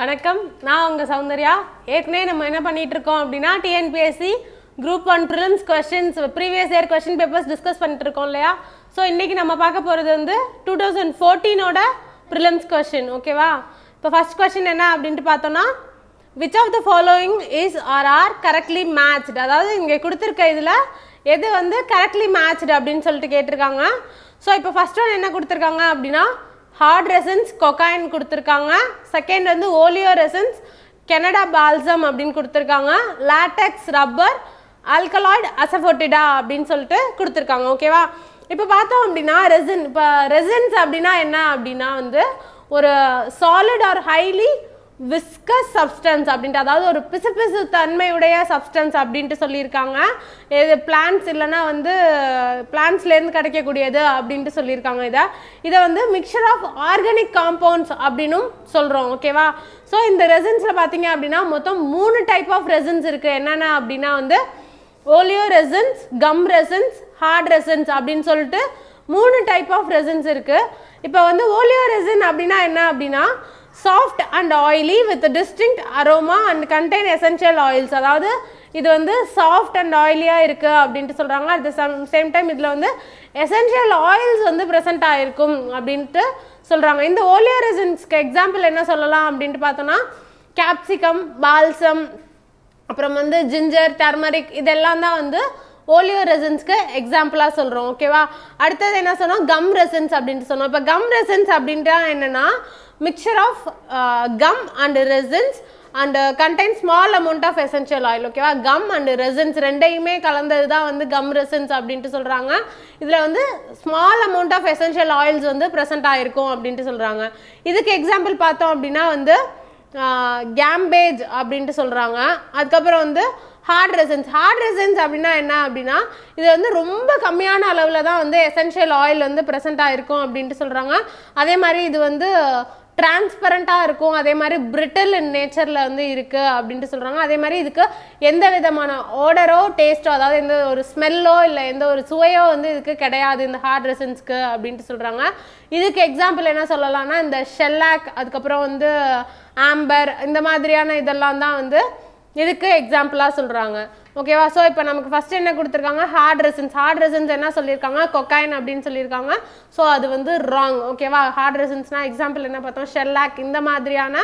வணக்கம் நான் உங்கள் சௌந்தர்யா ஏற்கனவே நம்ம என்ன பண்ணிட்டு இருக்கோம் அப்படின்னா TNPSC group one prelims questions previous year question papers discuss பண்ணிட்டு இருக்கோம் இல்லையா ஸோ இன்றைக்கி நம்ம பார்க்க போகிறது வந்து டூ தௌசண்ட் ஃபோர்டீனோட ப்ரிலிம்ஸ் கொஸ்டின் ஓகேவா இப்போ ஃபஸ்ட் கொஸ்டின் என்ன அப்படின்ட்டு பார்த்தோன்னா which of the following is are are correctly matched அதாவது இங்கே கொடுத்துருக்க இதில் எது வந்து கரெக்ட்லி மேட்ச்டு அப்படின்னு சொல்லிட்டு கேட்டிருக்காங்க ஸோ இப்போ ஃபஸ்ட் ஒன் என்ன கொடுத்துருக்காங்க அப்படின்னா ஹார்ட் ரெசன்ஸ் கொக்காயின் கொடுத்துருக்காங்க செகண்ட் வந்து ஓலியோ ரெசன்ஸ் கெனடா பால்சம் அப்படின்னு கொடுத்துருக்காங்க லேட்டக்ஸ் ரப்பர் அல்கலாய்டு அசஃபோட்டிடா அப்படின்னு சொல்லிட்டு கொடுத்துருக்காங்க ஓகேவா இப்போ பார்த்தோம் அப்படின்னா ரெசன் இப்போ ரெசன்ஸ் அப்படின்னா என்ன அப்படின்னா வந்து ஒரு solid or highly viscous substance அப்படின்ட்டு அதாவது ஒரு பிசுபிசு தன்மையுடைய சப்ஸ்டன்ஸ் அப்படின்ட்டு சொல்லியிருக்காங்க இது பிளான்ஸ் இல்லைனா வந்து பிளான்ஸ்லேருந்து கிடைக்கக்கூடியது அப்படின்ட்டு சொல்லியிருக்காங்க இதை இதை வந்து மிக்சர் ஆஃப் ஆர்கானிக் காம்பவுண்ட்ஸ் அப்படின்னும் சொல்கிறோம் ஓகேவா ஸோ இந்த ரெசன்ஸில் பார்த்தீங்க அப்படின்னா மொத்தம் மூணு டைப் ஆஃப் ரெசன்ஸ் இருக்குது என்னென்ன அப்படின்னா வந்து ஓலியோ ரெசன்ஸ் கம் ரெசன்ஸ் ஹார்ட் ரெசன்ஸ் அப்படின்னு சொல்லிட்டு மூணு டைப் ஆஃப் ரெசன்ஸ் இருக்குது இப்போ வந்து ஓலியோ ரெசன் அப்படின்னா என்ன அப்படின்னா soft and oily with distinct aroma and contain essential oils அதாவது இது வந்து சாஃப்ட் அண்ட் ஆயிலியாக இருக்குது அப்படின்ட்டு சொல்கிறாங்க at the some same time இதில் வந்து எசென்ஷியல் ஆயில்ஸ் வந்து ப்ரெசென்ட் ஆகிருக்கும் அப்படின்ட்டு சொல்கிறாங்க இந்த ஓலியோ எக்ஸாம்பிள் என்ன சொல்லலாம் அப்படின்ட்டு பார்த்தோன்னா கேப்சிகம் பால்சம் அப்புறம் வந்து ஜிஞ்சர் டர்மரிக் இதெல்லாம் தான் வந்து ஓலியோ ரெசன்ஸ்க்கு எக்ஸாம்பிளாக சொல்கிறோம் ஓகேவா அடுத்தது என்ன சொன்னோம் கம் ரெசன்ஸ் அப்படின்ட்டு சொன்னோம் இப்போ கம் ரெசன்ஸ் அப்படின்ட்டு என்னென்னா mixture of gum gum resins resins and contain small amount of essential oil ஓகேவா கம் அண்ட் ரெசன்ஸ் ரெண்டையுமே கலந்தது தான் வந்து கம் ரெசன்ஸ் அப்படின்ட்டு சொல்கிறாங்க இதில் வந்து small amount of essential oils வந்து ப்ரெசென்ட் ஆகிருக்கும் அப்படின்ட்டு சொல்கிறாங்க இதுக்கு எக்ஸாம்பிள் பார்த்தோம் அப்படின்னா வந்து கேம்பேஜ் uh, அப்படின்ட்டு சொல்கிறாங்க அதுக்கப்புறம் வந்து ஹார்ட் ரெசன்ஸ் ஹார்ட் ரெசன்ஸ் அப்படின்னா என்ன அப்படின்னா இது வந்து ரொம்ப கம்மியான அளவில் தான் வந்து எசென்ஷியல் ஆயில் வந்து ப்ரெசென்ட் ஆகிருக்கும் அப்படின்ட்டு சொல்கிறாங்க அதே மாதிரி இது வந்து டிரான்ஸ்பரண்ட்டாக இருக்கும் அதே மாதிரி பிரிட்டில் நேச்சரில் வந்து இருக்குது அப்படின்ட்டு சொல்கிறாங்க அதே மாதிரி இதுக்கு எந்த விதமான ஓடரோ டேஸ்ட்டோ அதாவது எந்த ஒரு ஸ்மெல்லோ இல்லை எந்த ஒரு சுவையோ வந்து இதுக்கு கிடையாது இந்த ஹார்ட் ரெசன்ஸ்க்கு அப்படின்ட்டு சொல்கிறாங்க இதுக்கு எக்ஸாம்பிள் என்ன சொல்லலாம்னா இந்த ஷெல்லாக் அதுக்கப்புறம் வந்து ஆம்பர் இந்த மாதிரியான இதெல்லாம் தான் வந்து இதுக்கு எக்ஸாம்பிளாக சொல்கிறாங்க ஓகேவா ஸோ இப்போ நமக்கு ஃபஸ்ட் என்ன கொடுத்துருக்காங்க ஹார்ட் ரெசன்ஸ் ஹார்ட் ரெசன்ஸ் என்ன சொல்லியிருக்காங்க கொக்காயின் அப்படின்னு சொல்லியிருக்காங்க ஸோ அது வந்து ராங் ஓகேவா ஹார்ட் ரெசன்ஸ்னால் எக்ஸாம்பிள் என்ன பார்த்தோம் ஷெல்லாக் இந்த மாதிரியான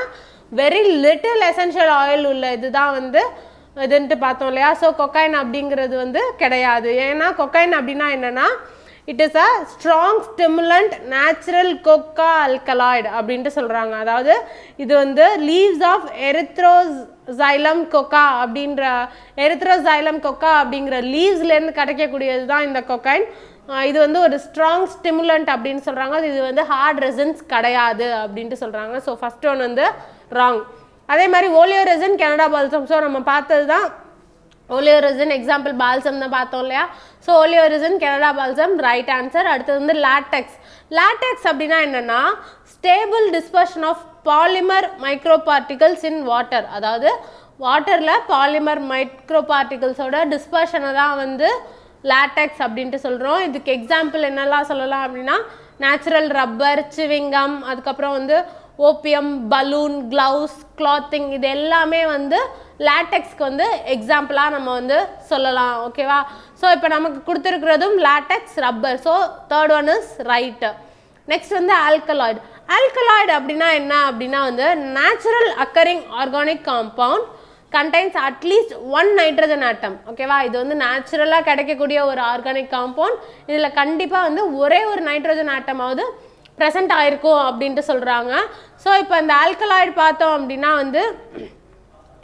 வெரி லிட்டில் எசென்ஷியல் ஆயில் உள்ள இதுதான் வந்து இதுன்ட்டு பார்த்தோம் இல்லையா ஸோ கொக்காயின் அப்படிங்கிறது வந்து கிடையாது ஏன்னா கொக்காயின் அப்படின்னா என்னென்னா it is a strong stimulant natural coca alkaloid அப்படின்ட்டு சொல்கிறாங்க அதாவது இது வந்து லீவ்ஸ் ஆஃப் எரித்ரோஸ் ஜைலம் கொக்கா அப்படின்ற ஜைலம் கொக்கா அப்படிங்கிற லீவ்ஸ்லேருந்து கிடைக்கக்கூடியது தான் இந்த கொக்கைன் இது வந்து ஒரு ஸ்ட்ராங் ஸ்டிமுலண்ட் அப்படின்னு சொல்கிறாங்க இது வந்து ஹார்ட் ரெசன்ஸ் கிடையாது அப்படின்ட்டு சொல்கிறாங்க ஸோ ஃபஸ்ட் ஒன் வந்து ராங் அதே மாதிரி oleo resin Canada balsam so நம்ம பார்த்தது தான் ஓலியோரிசன் எக்ஸாம்பிள் பால்சம் தான் பார்த்தோம் இல்லையா so oleoresin Canada balsam right answer அடுத்தது வந்து லாட்டெக்ஸ் லாட்டெக்ஸ் அப்படின்னா என்னென்னா stable dispersion of polymer micro particles in water அதாவது வாட்டரில் பாலிமர் மைக்ரோ பார்ட்டிகல்ஸோட டிஸ்பர்ஷனை தான் வந்து லாட்டெக்ஸ் அப்படின்ட்டு சொல்கிறோம் இதுக்கு எக்ஸாம்பிள் என்னெல்லாம் சொல்லலாம் அப்படின்னா நேச்சுரல் ரப்பர் சிவிங்கம் அதுக்கப்புறம் வந்து ஓபியம் பலூன் க்ளவுஸ் கிளாத்திங் இது எல்லாமே வந்து லேட்டெக்ஸ்க்கு வந்து எக்ஸாம்பிளாக நம்ம வந்து சொல்லலாம் ஓகேவா ஸோ இப்போ நமக்கு கொடுத்துருக்கிறதும் latex rubber so third one is right next வந்து ஆல்கலாய்டு ஆல்கலாய்டு அப்படின்னா என்ன அப்படின்னா வந்து natural occurring organic compound contains at least one nitrogen atom ஓகேவா இது வந்து நேச்சுரலாக கிடைக்கக்கூடிய ஒரு ஆர்கானிக் காம்பவுண்ட் இதில் கண்டிப்பாக வந்து ஒரே ஒரு நைட்ரஜன் ஆட்டமாவது ப்ரெசென்ட் ஆயிருக்கும் அப்படின்ட்டு சொல்கிறாங்க ஸோ இப்போ இந்த ஆல்கலாய்டு பார்த்தோம் அப்படின்னா வந்து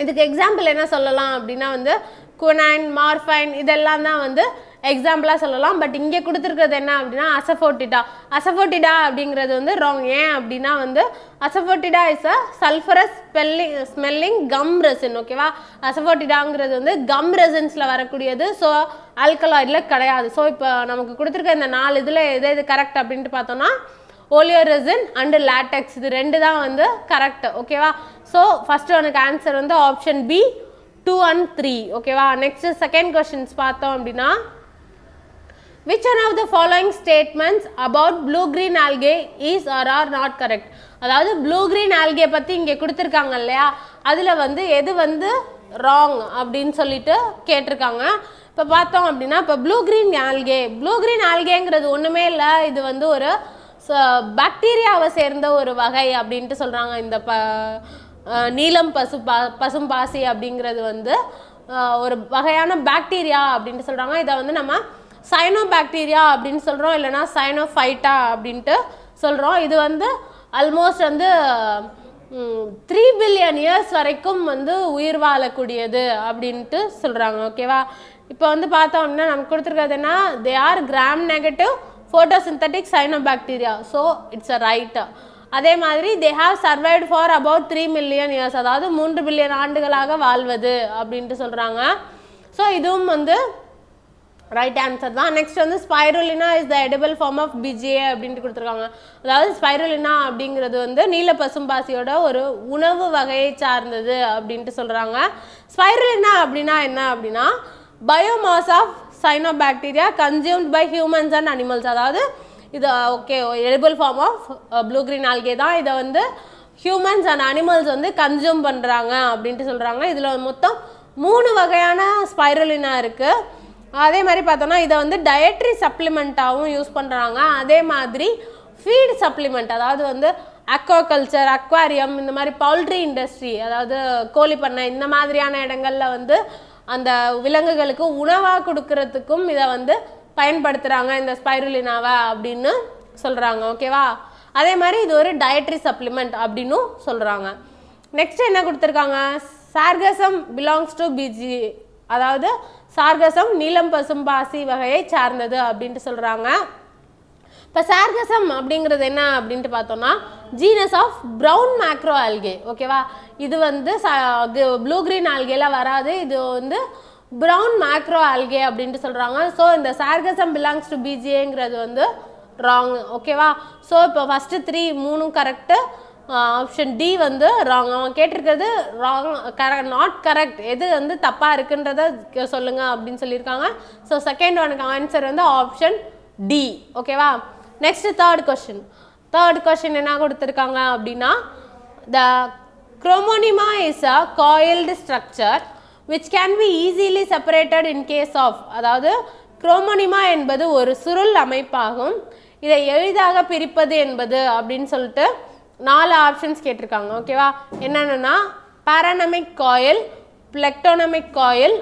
இதுக்கு எக்ஸாம்பிள் என்ன சொல்லலாம் அப்படின்னா வந்து குனைன் மார்ஃபைன் இதெல்லாம் தான் வந்து எக்ஸாம்பிளாக சொல்லலாம் பட் இங்கே கொடுத்துருக்கிறது என்ன அப்படின்னா அசஃபோட்டிடா அசஃபோட்டிடா அப்படிங்கிறது வந்து ராங் ஏன் அப்படின்னா வந்து asafoetida is a sulphurous spelling smelling gum resin ஓகேவா அசஃபோட்டிடாங்கிறது வந்து கம் ரெசின்ஸில் வரக்கூடியது ஸோ அல்கலாய்டில் கிடையாது ஸோ இப்போ நமக்கு கொடுத்துருக்க இந்த நாலு இதில் எது எது கரெக்ட் அப்படின்ட்டு பார்த்தோம்னா ஓலியோ ரெசின் அண்டு லேட்டக்ஸ் இது ரெண்டு தான் வந்து கரெக்ட் ஓகேவா ஸோ ஃபஸ்ட்டு உனக்கு ஆன்சர் வந்து option B two and three ஓகேவா நெக்ஸ்ட் செகண்ட் கொஷின்ஸ் பார்த்தோம் அப்படின்னா which one of the following statements about blue green algae is are are not correct அதாவது ப்ளூ கிரீன் ஆல்கே பற்றி இங்கே கொடுத்துருக்காங்க இல்லையா அதில் வந்து எது வந்து ராங் அப்படின்னு சொல்லிட்டு கேட்டிருக்காங்க இப்போ பார்த்தோம் அப்படின்னா இப்போ blue green algae blue green ஆல்கேங்கிறது ஒன்றுமே இல்லை இது வந்து ஒரு பாக்டீரியாவை சேர்ந்த ஒரு வகை அப்படின்ட்டு சொல்கிறாங்க இந்த ப நீலம் பசு பா பசும் பாசி அப்படிங்கிறது வந்து ஒரு வகையான பாக்டீரியா அப்படின்ட்டு சொல்கிறாங்க இதை வந்து நம்ம சைனோ பாக்டீரியா அப்படின்னு சொல்கிறோம் இல்லைனா சைனோஃபைட்டா அப்படின்ட்டு சொல்கிறோம் இது வந்து ஆல்மோஸ்ட் வந்து த்ரீ பில்லியன் இயர்ஸ் வரைக்கும் வந்து உயிர் வாழக்கூடியது அப்படின்ட்டு சொல்கிறாங்க ஓகேவா இப்போ வந்து பார்த்தோம்னா நமக்கு கொடுத்துருக்கிறதுனா they are gram negative photosynthetic cyanobacteria so it's a ரைட்டா அதே மாதிரி they have survived for about three million years அதாவது மூன்று பில்லியன் ஆண்டுகளாக வாழ்வது அப்படின்ட்டு சொல்கிறாங்க ஸோ இதுவும் வந்து ரைட் ஆன்சர் தான் நெக்ஸ்ட் வந்து spirulina is the edible form of BGA அப்படின்ட்டு கொடுத்துருக்காங்க அதாவது ஸ்பைரோலினா அப்படிங்கிறது வந்து நீல பசும்பாசியோட ஒரு உணவு வகையை சார்ந்தது அப்படின்ட்டு சொல்கிறாங்க ஸ்பைரோலினா அப்படின்னா என்ன அப்படின்னா biomass of bacteria consumed by humans and animals அதாவது இது okay edible form of blue green algae தான் இதை வந்து ஹியூமன்ஸ் அண்ட் அனிமல்ஸ் வந்து கன்சியூம் பண்ணுறாங்க அப்படின்ட்டு சொல்கிறாங்க இதில் மொத்தம் மூணு வகையான ஸ்பைரலினா இருக்குது அதே மாதிரி பார்த்தோன்னா இதை வந்து டயட்ரி சப்ளிமெண்ட்டாகவும் யூஸ் பண்ணுறாங்க அதே மாதிரி ஃபீட் சப்ளிமெண்ட் அதாவது வந்து அக்வா கல்ச்சர் அக்வாரியம் இந்த மாதிரி பவுல்ட்ரி இண்டஸ்ட்ரி அதாவது கோழி பண்ணை இந்த மாதிரியான இடங்களில் வந்து அந்த விலங்குகளுக்கு உணவாக கொடுக்கறதுக்கும் இதை வந்து பயன்படுத்துகிறாங்க இந்த ஸ்பைருலினாவை அப்படின்னு சொல்கிறாங்க ஓகேவா அதே மாதிரி இது ஒரு டயட்ரி சப்ளிமெண்ட் அப்படின்னும் சொல்கிறாங்க நெக்ஸ்ட் என்ன கொடுத்துருக்காங்க சார்கசம் பிலாங்ஸ் டு பிஜி அதாவது சார்கசம் நீலம் பசும் பாசி வகையை சார்ந்தது அப்படின்ட்டு சொல்கிறாங்க இப்போ சார்கசம் அப்படிங்கிறது என்ன அப்படின்ட்டு பார்த்தோம்னா genus of brown macro algae ஓகேவா இது வந்து ப்ளூ கிரீன் ஆல்கேலாம் வராது இது வந்து ப்ரௌன் மேக்ரோ ஆல்கே அப்படின்ட்டு சொல்கிறாங்க ஸோ இந்த சார்கசம் பிலாங்ஸ் டு பிஜிஏங்கிறது வந்து ராங் ஓகேவா ஸோ இப்போ ஃபஸ்ட்டு த்ரீ மூணும் கரெக்டு ஆப்ஷன் டி வந்து ராங் அவன் கேட்டிருக்கிறது ராங் கரெக்ட் நாட் கரெக்ட் எது வந்து தப்பாக இருக்குன்றத சொல்லுங்கள் அப்படின்னு சொல்லியிருக்காங்க ஸோ செகண்ட் ஒனுக்கு ஆன்சர் வந்து ஆப்ஷன் டி ஓகேவா next third question third question என்ன கொடுத்துருக்காங்க அப்படின்னா the chromonema is a coiled structure which can be easily separated in case of அதாவது குரோமோனிமா என்பது ஒரு சுருள் அமைப்பாகும் இதை எளிதாக பிரிப்பது என்பது அப்படின்னு சொல்லிட்டு நாலு ஆப்ஷன்ஸ் கேட்டிருக்காங்க ஓகேவா என்னென்னா paranemic coil plectonemic coil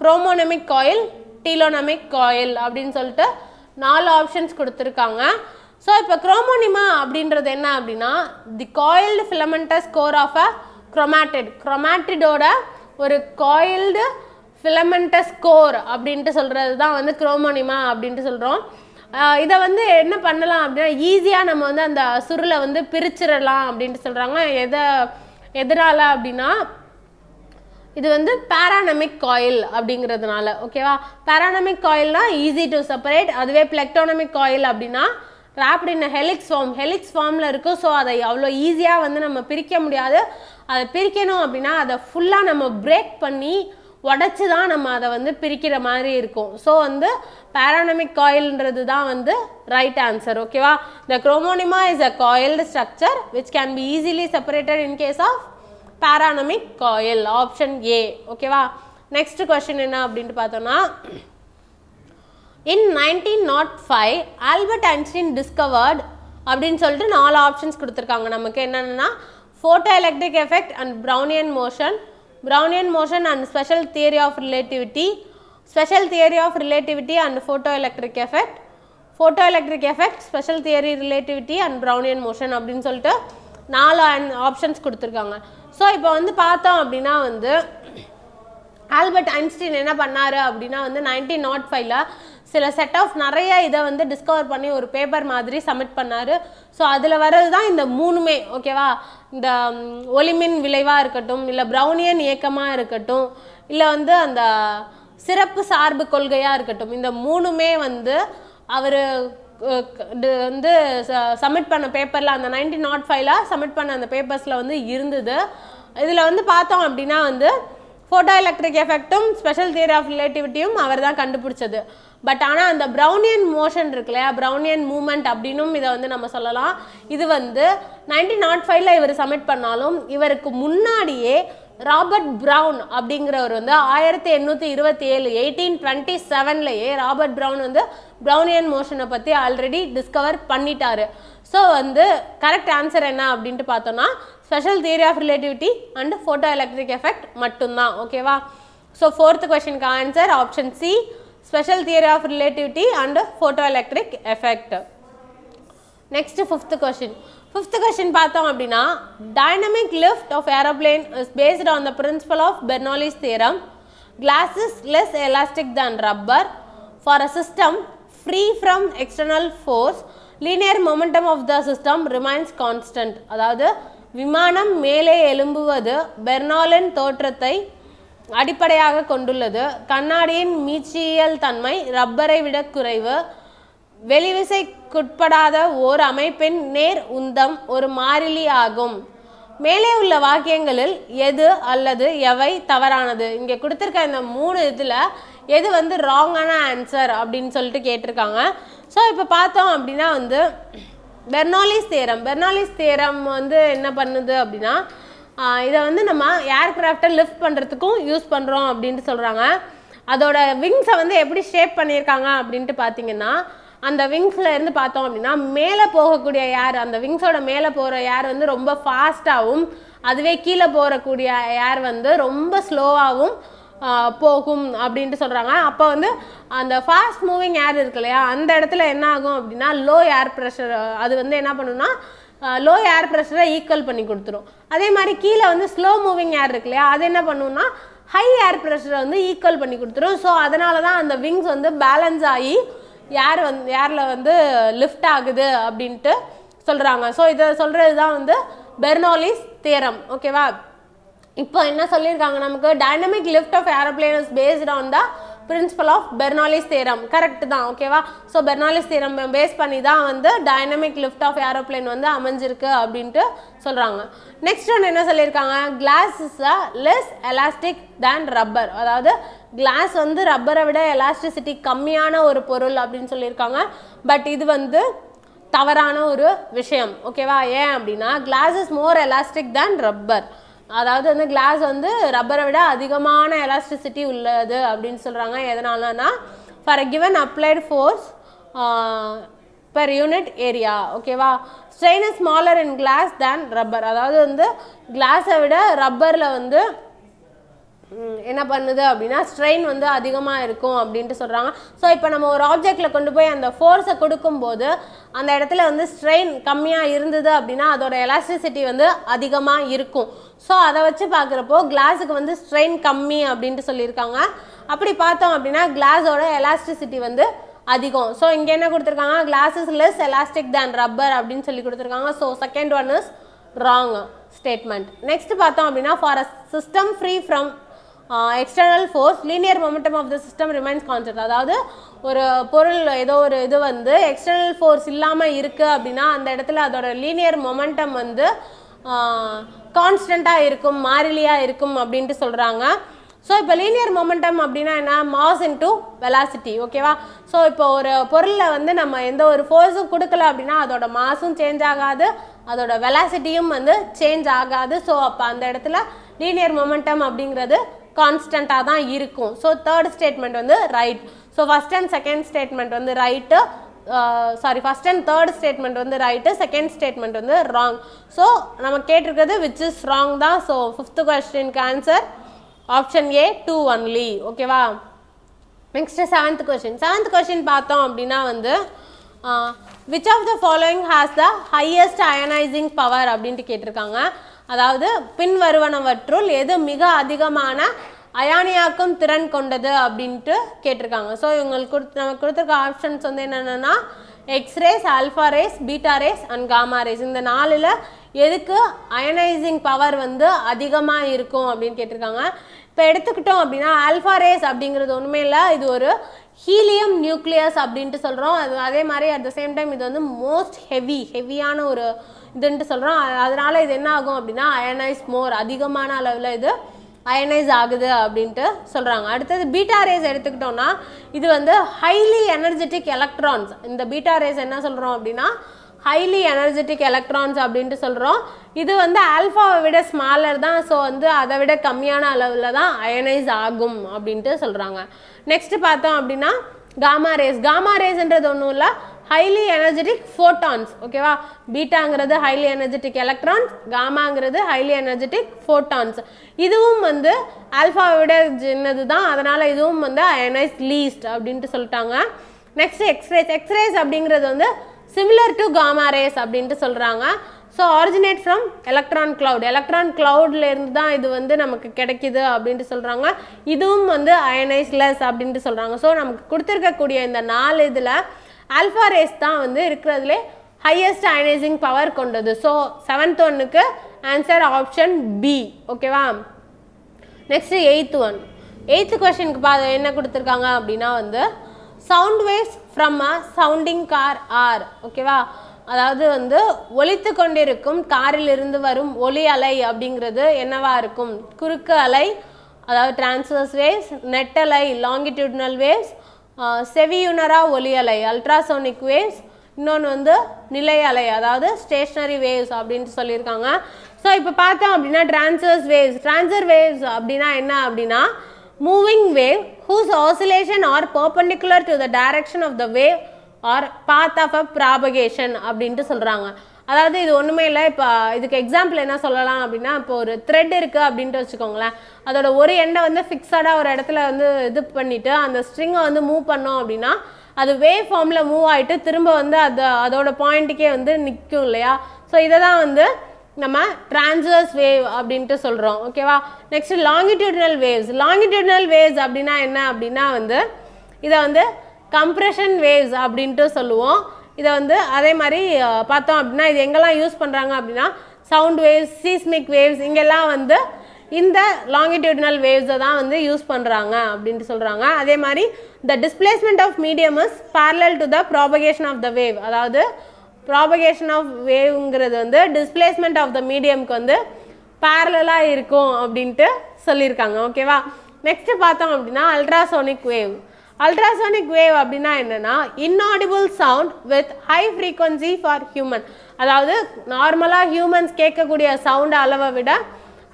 chromonemic coil telonemic coil அப்படின்னு சொல்லிட்டு நாலு ஆப்ஷன்ஸ் கொடுத்துருக்காங்க ஸோ இப்போ குரோமோனிமா அப்படின்றது என்ன அப்படின்னா the coiled filamentous core of a chromatid குரோமேட்டிடோட ஒரு காயில்டு ஃபிலமெண்டஸ் கோர் அப்படின்ட்டு சொல்கிறது தான் வந்து குரோமோனிமா அப்படின்ட்டு சொல்கிறோம் இதை வந்து என்ன பண்ணலாம் அப்படின்னா ஈஸியாக நம்ம வந்து அந்த சுருளை வந்து பிரிச்சிடலாம் அப்படின்ட்டு சொல்கிறாங்க எதை எதிரால அப்படின்னா இது வந்து பேரானமிக் காயில் அப்படிங்கிறதுனால ஓகேவா பேரானமிக் காயில்னா ஈஸி டு செப்பரேட் அதுவே பிளெக்டோனமிக் காயில் அப்படின்னா wrapped in helix form helix ஃபார்மில் இருக்கும் ஸோ அதை அவ்வளோ ஈஸியாக வந்து நம்ம பிரிக்க முடியாது அதை பிரிக்கணும் அப்படின்னா அதை ஃபுல்லாக நம்ம பிரேக் பண்ணி உடச்சி தான் நம்ம அதை வந்து பிரிக்கிற மாதிரி இருக்கும் ஸோ வந்து பேரானமிக் காயில்ன்றது தான் வந்து ரைட் ஆன்சர் ஓகேவா the chromonema is a coiled structure which can be easily separated in case of paranemic coil option A ஓகேவா நெக்ஸ்ட் கொஸ்டின் என்ன அப்படின்ட்டு பார்த்தோம்னா in nineteen naught five Albert Einstein discovered அப்படின்னு சொல்லிட்டு நாலு ஆப்ஷன்ஸ் கொடுத்துருக்காங்க நமக்கு என்னென்னா photoelectric effect and Brownian motion, Brownian motion and special theory of relativity, special theory of relativity and photoelectric effect, photoelectric effect, special theory relativity and Brownian motion அப்படின்னு சொல்லிட்டு நாலு options கொடுத்துருக்காங்க ஸோ இப்போ வந்து பார்த்தோம் அப்படின்னா வந்து ஆல்பர்ட் ஐன்ஸ்டீன் என்ன பண்ணார் அப்படின்னா வந்து நைன்டீன் நாட் ஃபைவ்ல சில செட் ஆஃப் நிறைய இதை வந்து டிஸ்கவர் பண்ணி ஒரு பேப்பர் மாதிரி சப்மிட் பண்ணார் ஸோ அதில் வர்றது தான் இந்த மூணுமே ஓகேவா இந்த ஒளிமின் விளைவாக இருக்கட்டும் இல்லை ப்ரௌனியன் இயக்கமாக இருக்கட்டும் இல்லை வந்து அந்த சிறப்பு சார்பு கொள்கையாக இருக்கட்டும் இந்த மூணுமே வந்து அவர் வந்து சப்மிட் பண்ண பேப்பரில் அந்த நைன்டி நாட் ஃபைவ்ல சப்மிட் பண்ண அந்த பேப்பர்ஸில் வந்து இருந்தது இதில் வந்து பார்த்தோம் அப்படின்னா வந்து ஃபோட்டோ எலக்ட்ரிக் எஃபெக்ட்டும் ஸ்பெஷல் தியரி ஆஃப் ரிலேட்டிவிட்டியும் அவர் தான் கண்டுபிடிச்சது பட் ஆனால் அந்த ப்ரௌனியன் மோஷன் இருக்கு இல்லையா ப்ரௌனியன் மூமெண்ட் அப்படின்னும் இதை வந்து நம்ம சொல்லலாம் இது வந்து நைன்டீன் நாட் ஃபைவ்ல இவர் சப்மிட் பண்ணாலும் இவருக்கு முன்னாடியே ராபர்ட் ப்ரவுன் அப்படிங்கிறவர் வந்து ஆயிரத்தி எண்ணூற்றி இருபத்தி ஏழு எயிட்டீன் டுவெண்ட்டி செவன்லேயே ராபர்ட் ப்ரவுன் வந்து ப்ரௌனியன் மோஷனை பற்றி ஆல்ரெடி டிஸ்கவர் பண்ணிட்டாரு ஸோ வந்து கரெக்ட் ஆன்சர் என்ன அப்படின்ட்டு பார்த்தோம்னா special theory of relativity and photo electric effect மட்டும்தான் ஓகேவா ஸோ ஃபோர்த் கொஷனுக்கு answer option C special theory of relativity and photoelectric effect. Next fifth question. Fifth question பார்த்தோம் அப்படின்னா dynamic lift of aeroplane is based on the principle of Bernoulli's theorem. Glass is less elastic than rubber. For a system free from external force, linear momentum of the system remains constant. அதாவது விமானம் மேலே எழும்புவது பெர்னாலின் தோற்றத்தை அடிப்படையாக கொண்டுள்ளது கண்ணாடியின் மீச்சியல் தன்மை ரப்பரை விட குறைவு வெளிவிசைக்குட்படாத ஓர் அமைப்பின் நேர் உந்தம் ஒரு மாறிலி ஆகும் மேலே உள்ள வாக்கியங்களில் எது அல்லது எவை தவறானது இங்கே கொடுத்துருக்க இந்த மூணு இதில் எது வந்து ராங்கான ஆன்சர் அப்படின்னு சொல்லிட்டு கேட்டிருக்காங்க ஸோ இப்போ பார்த்தோம் அப்படின்னா வந்து பெர்னாலிஸ் தேரம் பெர்னாலிஸ் தேரம் வந்து என்ன பண்ணுது அப்படின்னா இதை வந்து நம்ம ஏர்கிராஃப்டை லிஃப்ட் பண்ணுறதுக்கும் யூஸ் பண்ணுறோம் அப்படின்ட்டு சொல்கிறாங்க அதோட விங்ஸை வந்து எப்படி ஷேப் பண்ணியிருக்காங்க அப்படின்ட்டு பார்த்தீங்கன்னா அந்த விங்ஸில் இருந்து பார்த்தோம் அப்படின்னா மேலே போகக்கூடிய ஏர் அந்த விங்ஸோட மேலே போகிற ஏர் வந்து ரொம்ப ஃபாஸ்ட்டாகவும் அதுவே கீழே போகக்கூடிய ஏர் வந்து ரொம்ப ஸ்லோவாகவும் போகும் அப்படின்ட்டு சொல்கிறாங்க அப்போ வந்து அந்த ஃபாஸ்ட் மூவிங் ஏர் இருக்கு இல்லையா அந்த இடத்துல என்ன ஆகும் அப்படின்னா லோ ஏர் ப்ரெஷர் அது வந்து என்ன பண்ணுன்னா லோ ஏர் ப்ரெஷரை ஈக்குவல் பண்ணி கொடுத்துரும் அதே மாதிரி கீழே வந்து ஸ்லோ மூவிங் ஏர் இருக்கு இல்லையா அது என்ன பண்ணுவோம்னா ஹை ஏர் ப்ரெஷரை வந்து ஈக்குவல் பண்ணி கொடுத்துரும் ஸோ அதனால தான் அந்த விங்ஸ் வந்து பேலன்ஸ் ஆகி ஏர் வந்து ஏரில் வந்து லிஃப்ட் ஆகுது அப்படின்ட்டு சொல்கிறாங்க ஸோ இதை சொல்கிறது தான் வந்து பெர்னோலிஸ் தேரம் ஓகேவா இப்போ என்ன சொல்லியிருக்காங்க நமக்கு dynamic lift of aeroplane is based on the principle of Bernoulli's theorem correct தான் ஓகேவா ஸோ பெர்னாலிஸ் தேரம் பேஸ் பண்ணி தான் வந்து டைனமிக் லிஃப்ட் ஆஃப் ஏரோப்ளேன் வந்து அமைஞ்சிருக்கு அப்படின்ட்டு சொல்கிறாங்க நெக்ஸ்ட் ஒன்று என்ன சொல்லியிருக்காங்க glass is less elastic than rubber அதாவது கிளாஸ் வந்து ரப்பரை விட எலாஸ்டிசிட்டி கம்மியான ஒரு பொருள் அப்படின்னு சொல்லியிருக்காங்க பட் இது வந்து தவறான ஒரு விஷயம் ஓகேவா ஏன் அப்படின்னா glass is more elastic than rubber அதாவது வந்து கிளாஸ் வந்து ரப்பரை விட அதிகமான எலாஸ்டிசிட்டி உள்ளது அப்படின்னு சொல்கிறாங்க எதனாலனா for a given applied force per unit area ஓகேவா strain smaller in glass than rubber அதாவது வந்து கிளாஸை விட ரப்பரில் வந்து என்ன பண்ணுது அப்படின்னா ஸ்ட்ரெயின் வந்து அதிகமாக இருக்கும் அப்படின்ட்டு சொல்கிறாங்க ஸோ இப்போ நம்ம ஒரு ஆப்ஜெக்டில் கொண்டு போய் அந்த ஃபோர்ஸை கொடுக்கும்போது அந்த இடத்துல வந்து ஸ்ட்ரெயின் கம்மியாக இருந்தது அப்படின்னா அதோட எலாஸ்டிசிட்டி வந்து அதிகமாக இருக்கும் ஸோ அதை வச்சு பார்க்குறப்போ கிளாஸுக்கு வந்து ஸ்ட்ரெயின் கம்மி அப்படின்ட்டு சொல்லியிருக்காங்க அப்படி பார்த்தோம் அப்படின்னா கிளாஸோட எலாஸ்டிசிட்டி வந்து அதிகம் ஸோ இங்கே என்ன கொடுத்துருக்காங்க glasses less elastic than rubber அப்படின்னு சொல்லி கொடுத்துருக்காங்க so second one is wrong statement next பார்த்தோம் அப்படின்னா for a system free from external force linear momentum of the system remains constant அதாவது ஒரு பொருள் ஏதோ ஒரு இது வந்து எக்ஸ்டர்னல் ஃபோர்ஸ் இல்லாமல் இருக்குது அப்படின்னா அந்த இடத்துல அதோட லீனியர் மொமெண்டம் வந்து கான்ஸ்டண்ட்டாக இருக்கும் மாறிலியாக இருக்கும் அப்படின்ட்டு சொல்கிறாங்க ஸோ இப்போ லீனியர் மொமெண்டம் அப்படின்னா என்ன மாஸ் இன் டு வெலாசிட்டி ஓகேவா ஸோ இப்போ ஒரு பொருளில் வந்து நம்ம எந்த ஒரு ஃபோர்ஸும் கொடுக்கல அப்படின்னா அதோட மாஸும் சேஞ்ச் ஆகாது அதோட வெலாசிட்டியும் வந்து சேஞ்ச் ஆகாது ஸோ அப்போ அந்த இடத்துல லீனியர் மொமெண்டம் அப்படிங்கிறது கான்ஸ்டண்ட்டாக தான் இருக்கும் ஸோ தேர்ட் ஸ்டேட்மெண்ட் வந்து right so first and second statement வந்து right sorry first and third statement வந்து ரைட்டு செகண்ட் ஸ்டேட்மெண்ட் வந்து ராங் ஸோ நம்ம கேட்டிருக்கிறது விச் இஸ் ராங் தான் ஸோ ஃபிஃப்த்து கொஸ்டினுக்கு answer option A two only ஓகேவா next seventh question seventh question பார்த்தோம் அப்படின்னா வந்து which of the following has the highest ionizing power அப்படின்ட்டு கேட்டிருக்காங்க அதாவது பின்வருவனவற்றுள் எது மிக அதிகமான அயானியாக்கும் திறன் கொண்டது அப்படின்ட்டு கேட்டிருக்காங்க ஸோ இவங்களுக்கு கொடுத்து நமக்கு கொடுத்துருக்க ஆப்ஷன்ஸ் வந்து என்னென்னா X rays alpha rays beta rays and gamma rays இந்த நாலில் எதுக்கு அயனைசிங் பவர் வந்து அதிகமாக இருக்கும் அப்படின்னு கேட்டிருக்காங்க இப்போ எடுத்துக்கிட்டோம் அப்படின்னா ஆல்ஃபா ரேஸ் அப்படிங்கிறது ஒன்றுமே இல்லை இது ஒரு ஹீலியம் நியூக்ளியஸ் அப்படின்ட்டு சொல்கிறோம் அது அதே மாதிரி அட் த சேம் டைம் இது வந்து மோஸ்ட் ஹெவி ஹெவியான ஒரு இதுன்ட்டு சொல்கிறோம் அதனால் இது என்ன ஆகும் அப்படின்னா அயனைஸ் மோர் அதிகமான அளவில் இது அயனைஸ் ஆகுது அப்படின்ட்டு சொல்கிறாங்க அடுத்தது பீட்டா ரேஸ் எடுத்துக்கிட்டோம்னா இது வந்து ஹைலி எனர்ஜெட்டிக் எலக்ட்ரான்ஸ் இந்த பீட்டா ரேஸ் என்ன சொல்கிறோம் அப்படின்னா ஹைலி எனர்ஜெட்டிக் எலக்ட்ரான்ஸ் அப்படின்ட்டு சொல்கிறோம் இது வந்து ஆல்ஃபாவை விட ஸ்மாலர் தான் ஸோ வந்து அதை விட கம்மியான அளவில் தான் அயனைஸ் ஆகும் அப்படின்ட்டு சொல்கிறாங்க நெக்ஸ்ட்டு பார்த்தோம் அப்படின்னா காமா ரேஸ் காமா ரேஸ்ன்றது ஒன்றும் இல்லை ஹைலி எனர்ஜெட்டிக் ஃபோட்டான்ஸ் ஓகேவா பீட்டாங்கிறது ஹைலி எனர்ஜெட்டிக் எலக்ட்ரான்ஸ் காமாங்கிறது ஹைலி எனர்ஜெட்டிக் ஃபோட்டான்ஸ் இதுவும் வந்து ஆல்ஃபாவை சின்னது தான் அதனால் இதுவும் வந்து அயனைஸ் லீஸ்ட் அப்படின்ட்டு சொல்லிட்டாங்க நெக்ஸ்ட் எக்ஸ்ரேஸ் எக்ஸ்ரேஸ் அப்படிங்கிறது வந்து சிமிலர் டு காமா ரேஸ் அப்படின்ட்டு சொல்கிறாங்க so originate from electron cloud electron கிளவுட்லேருந்து தான் இது வந்து நமக்கு கிடைக்கிது அப்படின்ட்டு சொல்கிறாங்க இதுவும் வந்து அயனைஸ்லெஸ் அப்படின்ட்டு சொல்கிறாங்க ஸோ நமக்கு கொடுத்துருக்கக்கூடிய இந்த நாலு இதில் ஆல்ஃபா ரேஸ் தான் வந்து இருக்கிறதுலே ஹையஸ்ட் அயனைசிங் பவர் கொண்டது ஸோ செவன்த் ஒன்னுக்கு ஆன்சர் ஆப்ஷன் பி ஓகேவா நெக்ஸ்ட் எயித் ஒன் எயித்து கொஷனுக்கு பா என்ன கொடுத்துருக்காங்க அப்படின்னா வந்து sound waves from a sounding car are ஓகேவா அதாவது வந்து ஒழித்து கொண்டிருக்கும் காரிலிருந்து வரும் ஒலி அலை அப்படிங்கிறது என்னவா இருக்கும் குறுக்கு அலை அதாவது டிரான்ஸ்வர்ஸ் வேவ்ஸ் அலை லாங்கிடியூட்னல் வேவ்ஸ் செவியுனரா ஒலி அலை அல்ட்ராசோனிக் வேவ்ஸ் இன்னொன்று வந்து நிலை அலை அதாவது ஸ்டேஷ்னரி வேவ்ஸ் அப்படின்ட்டு சொல்லியிருக்காங்க ஸோ இப்போ பார்த்தோம் அப்படின்னா டிரான்சர்ஸ் வேவ்ஸ் டிரான்சர் வேவ்ஸ் அப்படின்னா என்ன அப்படின்னா moving wave whose oscillation are perpendicular to the direction of the wave or path of a propagation அப்படின்ட்டு சொல்கிறாங்க அதாவது இது ஒன்றுமே இல்லை இப்போ இதுக்கு எக்ஸாம்பிள் என்ன சொல்லலாம் அப்படின்னா இப்போ ஒரு த்ரெட் இருக்குது அப்படின்ட்டு வச்சுக்கோங்களேன் அதோட ஒரு எண்டை வந்து ஃபிக்ஸடாக ஒரு இடத்துல வந்து இது பண்ணிவிட்டு அந்த ஸ்ட்ரிங்கை வந்து மூவ் பண்ணோம் அப்படின்னா அது வே ஃபார்மில் மூவ் ஆகிட்டு திரும்ப வந்து அது அதோட பாயிண்ட்டுக்கே வந்து நிற்கும் இல்லையா ஸோ இதை தான் வந்து நம்ம டிரான்சர்ஸ் வேவ் அப்படின்ட்டு சொல்கிறோம் ஓகேவா next longitudinal waves longitudinal waves அப்படின்னா என்ன அப்படின்னா வந்து இதை வந்து கம்ப்ரெஷன் வேவ்ஸ் அப்படின்ட்டு சொல்லுவோம் இதை வந்து அதே மாதிரி பார்த்தோம் அப்படின்னா இது எங்கெல்லாம் யூஸ் பண்ணுறாங்க அப்படின்னா சவுண்ட் வேவ்ஸ் சீஸ்மிக் வேவ்ஸ் இங்கெல்லாம் வந்து இந்த லாங்கிடியூடினல் வேவ்ஸை தான் வந்து யூஸ் பண்ணுறாங்க அப்படின்ட்டு சொல்கிறாங்க அதே மாதிரி the displacement of medium is parallel to the propagation of the wave அதாவது ப்ராபகேஷன் ஆஃப் வேவ்ங்கிறது வந்து டிஸ்பிளேஸ்மெண்ட் ஆஃப் த மீடியம்க்கு வந்து பேரலாக இருக்கும் அப்படின்ட்டு சொல்லியிருக்காங்க ஓகேவா நெக்ஸ்ட்டு பார்த்தோம் அப்படின்னா அல்ட்ராசோனிக் வேவ் அல்ட்ராசானிக் வேவ் அப்படின்னா என்னென்னா inaudible sound with high frequency for human அதாவது நார்மலாக ஹியூமன்ஸ் கேட்கக்கூடிய சவுண்ட் அளவை விட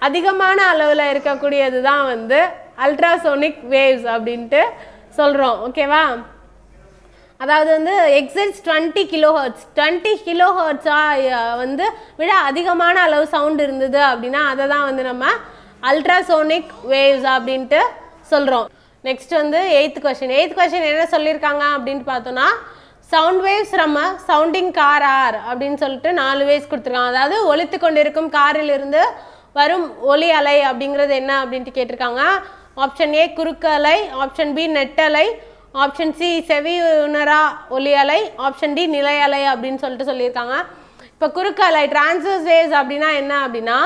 அதிகமான அளவில் இருக்கக்கூடியது தான் வந்து அல்ட்ராசோனிக் வேவ்ஸ் அப்படின்ட்டு சொல்கிறோம் ஓகேவா அதாவது வந்து exceeds twenty kilo hertz twenty kilo ஹர்ட்ஸாக வந்து விட அதிகமான அளவு சவுண்ட் இருந்தது அப்படின்னா அதை தான் வந்து நம்ம அல்ட்ராசோனிக் வேவ்ஸ் அப்படின்ட்டு சொல்கிறோம் நெக்ஸ்ட் வந்து எயித் கொஷின் எயித் கொஷின் என்ன சொல்லியிருக்காங்க அப்படின்னு பார்த்தோன்னா sound waves from a sounding car are அப்படின்னு சொல்லிட்டு நாலு வேவ்ஸ் கொடுத்துருக்காங்க அதாவது ஒழித்து கொண்டிருக்கும் காரிலிருந்து வரும் ஒலி அலை அப்படிங்கிறது என்ன அப்படின்ட்டு கேட்டிருக்காங்க ஆப்ஷன் ஏ குறுக்கு அலை ஆப்ஷன் பி நெட்டலை ஆப்ஷன் சி செவி உணரா ஒலி அலை ஆப்ஷன் டி நிலை அலை அப்படின்னு சொல்லிட்டு சொல்லியிருக்காங்க இப்போ குறுக்கு அலை டிரான்ஸ்வர்ஸ் வேவ்ஸ் அப்படின்னா என்ன அப்படின்னா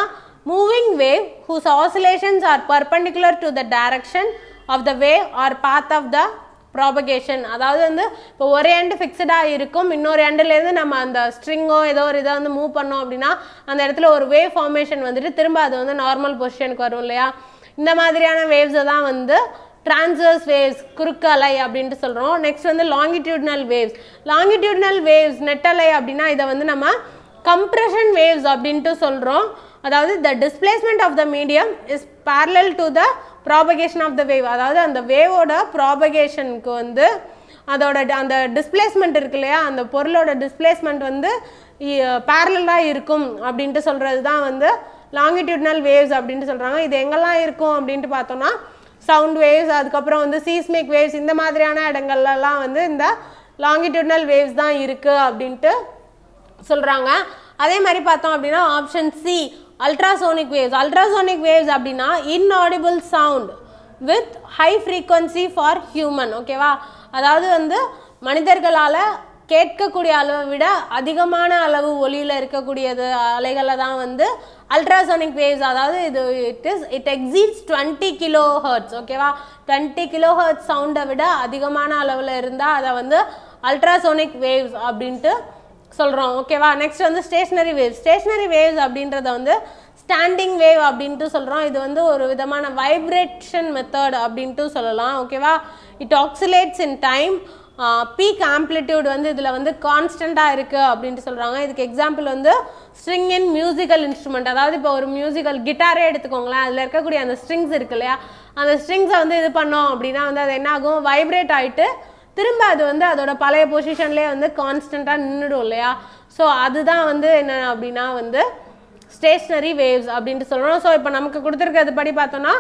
moving wave whose oscillations are perpendicular to the direction of the wave or path of the propagation அதாவது வந்து இப்போ ஒரு எண்டு ஃபிக்ஸ்டாக இருக்கும் இன்னொரு எண்டுலேருந்து நம்ம அந்த ஸ்ட்ரிங்கோ ஏதோ ஒரு இதை வந்து மூவ் பண்ணோம் அப்படின்னா அந்த இடத்துல ஒரு வேவ் ஃபார்மேஷன் வந்துட்டு திரும்ப அது வந்து நார்மல் பொசிஷனுக்கு வரும் இல்லையா இந்த மாதிரியான வேவ்ஸை தான் வந்து டிரான்சர்ஸ் வேவ்ஸ் குறுக்கலை அப்படின்ட்டு சொல்கிறோம் நெக்ஸ்ட் வந்து லாங்கிடியூட்னல் வேவ்ஸ் லாங்கிடியூட்னல் வேவ்ஸ் நெட்டலை அப்படின்னா இதை வந்து நம்ம கம்ப்ரெஷன் வேவ்ஸ் அப்படின்ட்டு சொல்கிறோம் அதாவது the displacement of the medium is parallel to the propagation of the wave அதாவது அந்த வேவோட ப்ராபகேஷனுக்கு வந்து அதோட அந்த டிஸ்பிளேஸ்மெண்ட் இருக்கு இல்லையா அந்த பொருளோட டிஸ்பிளேஸ்மெண்ட் வந்து பேரலாக இருக்கும் அப்படின்ட்டு சொல்கிறது தான் வந்து லாங்கிடியூட்னல் வேவ்ஸ் அப்படின்ட்டு சொல்கிறாங்க இது எங்கெல்லாம் இருக்கும் அப்படின்ட்டு பார்த்தோன்னா சவுண்ட் வேவ்ஸ் அதுக்கப்புறம் வந்து சீஸ்மிக் வேவ்ஸ் இந்த மாதிரியான இடங்கள்லாம் வந்து இந்த லாங்கிடியூட்னல் வேவ்ஸ் தான் இருக்குது அப்படின்ட்டு சொல்கிறாங்க அதே மாதிரி பார்த்தோம் அப்படின்னா option C ultrasonic waves ultrasonic waves அப்படின்னா inaudible sound with high frequency for human ஓகேவா அதாவது வந்து மனிதர்களால் கேட்கக்கூடிய அளவை விட அதிகமான அளவு ஒலியில் இருக்கக்கூடியது அலைகளை தான் வந்து அல்ட்ராசோனிக் வேவ்ஸ் அதாவது இது it is it exceeds twenty kilo hertz ஓகேவா டுவெண்ட்டி கிலோ ஹர்ட்ஸ் சவுண்டை விட அதிகமான அளவில் இருந்தால் அதை வந்து அல்ட்ராசோனிக் வேவ்ஸ் அப்படின்ட்டு சொல்கிறோம் ஓகேவா நெக்ஸ்ட் வந்து ஸ்டேஷ்னரி வேவ் ஸ்டேஷ்னரி வேவ்ஸ் அப்படின்றத வந்து ஸ்டாண்டிங் வேவ் அப்படின்ட்டு சொல்கிறோம் இது வந்து ஒரு விதமான வைப்ரேஷன் மெத்தட் அப்படின்ட்டு சொல்லலாம் ஓகேவா it oscillates in time peak amplitude வந்து இதில் வந்து கான்ஸ்டண்ட்டாக இருக்குது அப்படின்ட்டு சொல்கிறாங்க இதுக்கு எக்ஸாம்பிள் வந்து ஸ்ட்ரிங் இன் மியூசிக்கல் இன்ஸ்ட்ருமெண்ட் அதாவது இப்போ ஒரு மியூசிக்கல் கிட்டாரே எடுத்துக்கோங்களேன் அதில் இருக்கக்கூடிய அந்த ஸ்ட்ரிங்ஸ் இருக்கு இல்லையா அந்த ஸ்ட்ரிங்ஸை வந்து இது பண்ணோம் அப்படின்னா வந்து அது என்னாகும் வைப்ரேட் ஆகிட்டு திரும்ப அது வந்து அதோட பழைய பொசிஷன்லேயே வந்து கான்ஸ்டண்ட்டாக நின்றுடும் இல்லையா ஸோ அதுதான் வந்து என்ன அப்படின்னா வந்து ஸ்டேஷ்னரி வேவ்ஸ் அப்படின்ட்டு சொல்கிறோம் ஸோ இப்போ நமக்கு கொடுத்துருக்கிறது படி பார்த்தோன்னா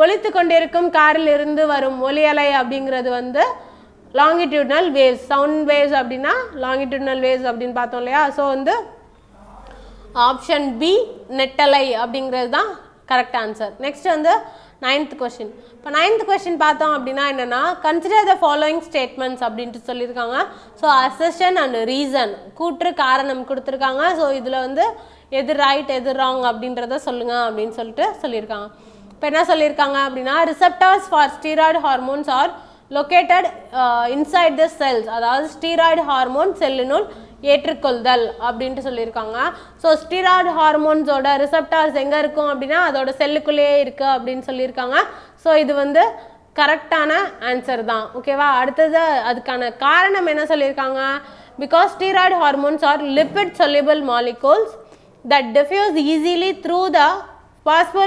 ஒழித்து கொண்டிருக்கும் காரில் இருந்து வரும் ஒலியலை அப்படிங்கிறது வந்து லாங்கிடியூட்னல் வேவ்ஸ் சவுண்ட் வேவ்ஸ் அப்படின்னா லாங்கிடியூட்னல் வேவ்ஸ் அப்படின்னு பார்த்தோம் இல்லையா ஸோ வந்து ஆப்ஷன் பி நெட்டலை அப்படிங்கிறது தான் கரெக்ட் ஆன்சர் நெக்ஸ்ட் வந்து நைன்த் கொஷின் இப்போ நைன்த் கொஸ்டின் பார்த்தோம் அப்படின்னா என்னென்னா கன்சிடர் த ஃபாலோயிங் ஸ்டேட்மெண்ட்ஸ் அப்படின்ட்டு சொல்லியிருக்காங்க ஸோ அசஷன் அண்ட் ரீசன் கூற்று காரணம் கொடுத்துருக்காங்க ஸோ இதில் வந்து எது ரைட் எது ராங் அப்படின்றத சொல்லுங்கள் அப்படின்னு சொல்லிட்டு சொல்லியிருக்காங்க இப்போ என்ன சொல்லியிருக்காங்க அப்படின்னா receptors for steroid hormones are located inside the cells அதாவது ஸ்டீராய்டு ஹார்மோன் செல்லினுள் ஏற்றுக்கொள்தல் அப்படின்ட்டு சொல்லியிருக்காங்க ஸோ ஸ்டீராய்டு ஹார்மோன்ஸோட ரிசப்டார்ஸ் எங்கே இருக்கும் அப்படின்னா அதோட செல்லுக்குள்ளேயே இருக்குது அப்படின்னு சொல்லியிருக்காங்க ஸோ இது வந்து கரெக்டான ஆன்சர் தான் ஓகேவா அடுத்தது அதுக்கான காரணம் என்ன சொல்லியிருக்காங்க because steroid hormones are lipid soluble molecules that diffuse easily through the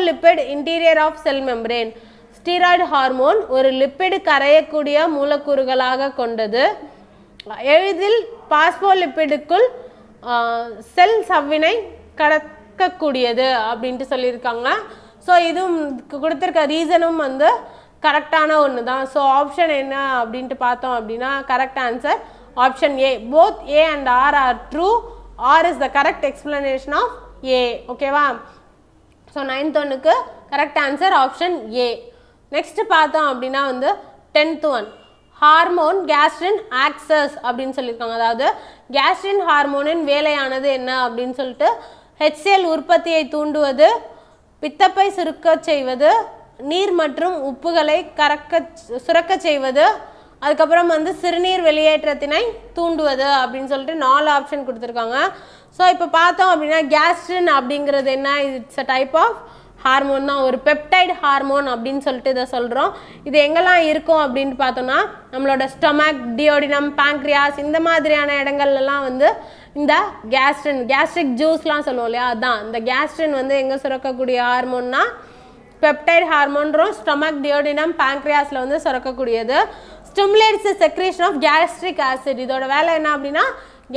lipid interior of cell membrane steroid hormone ஒரு லிப்பிடு கரையக்கூடிய மூலக்கூறுகளாக கொண்டது எளிதில் பாஸ்போலிப்பிடுக்குள் செல் சவ்வினை கடக்கக்கூடியது அப்படின்ட்டு சொல்லியிருக்காங்க ஸோ இதுவும் கொடுத்துருக்க ரீசனும் வந்து கரெக்டான ஒன்று தான் ஸோ ஆப்ஷன் என்ன அப்படின்ட்டு பார்த்தோம் அப்படின்னா correct answer option A both A and R are true R is the correct explanation of A ஓகேவா ஸோ நைன்த் ஒன்னுக்கு correct answer option A next பார்த்தோம் அப்படின்னா வந்து tenth one hormone gastrin acts அப்படின்னு சொல்லியிருக்காங்க அதாவது கேஸ்ட்ரின் ஹார்மோனின் வேலையானது என்ன அப்படின்னு சொல்லிட்டு ஹெச்எல் உற்பத்தியை தூண்டுவது பித்தப்பை சுருக்க செய்வது நீர் மற்றும் உப்புகளை கறக்க சுரக்க செய்வது அதுக்கப்புறம் வந்து சிறுநீர் வெளியேற்றத்தினை தூண்டுவது அப்படின்னு சொல்லிட்டு நாலு ஆப்ஷன் கொடுத்துருக்காங்க ஸோ இப்போ பார்த்தோம் அப்படின்னா கேஸ்ட்ரின் அப்படிங்கிறது என்ன it's a type of hormone தான் ஒரு பெப்டைடு ஹார்மோன் அப்படின்னு சொல்லிட்டு இதை சொல்கிறோம் இது எங்கெல்லாம் இருக்கும் அப்படின்னு பார்த்தோம்னா நம்மளோட ஸ்டொமக் டியோடினம் பேங்க்ரியாஸ் இந்த மாதிரியான இடங்கள்லாம் வந்து இந்த கேஸ்ட்ரின் கேஸ்ட்ரிக் ஜூஸ்லாம் சொல்லுவோம் இல்லையா அதான் இந்த கேஸ்ட்ரின் வந்து எங்கே சுரக்கக்கூடிய ஹார்மோன்னா பெப்டைட் ஹார்மோன்றும் ஸ்டொமக் டியோடினம் பேங்க்ரியாஸில் வந்து சுரக்கக்கூடியது stimulates secretion of gastric acid இதோட வேலை என்ன அப்படின்னா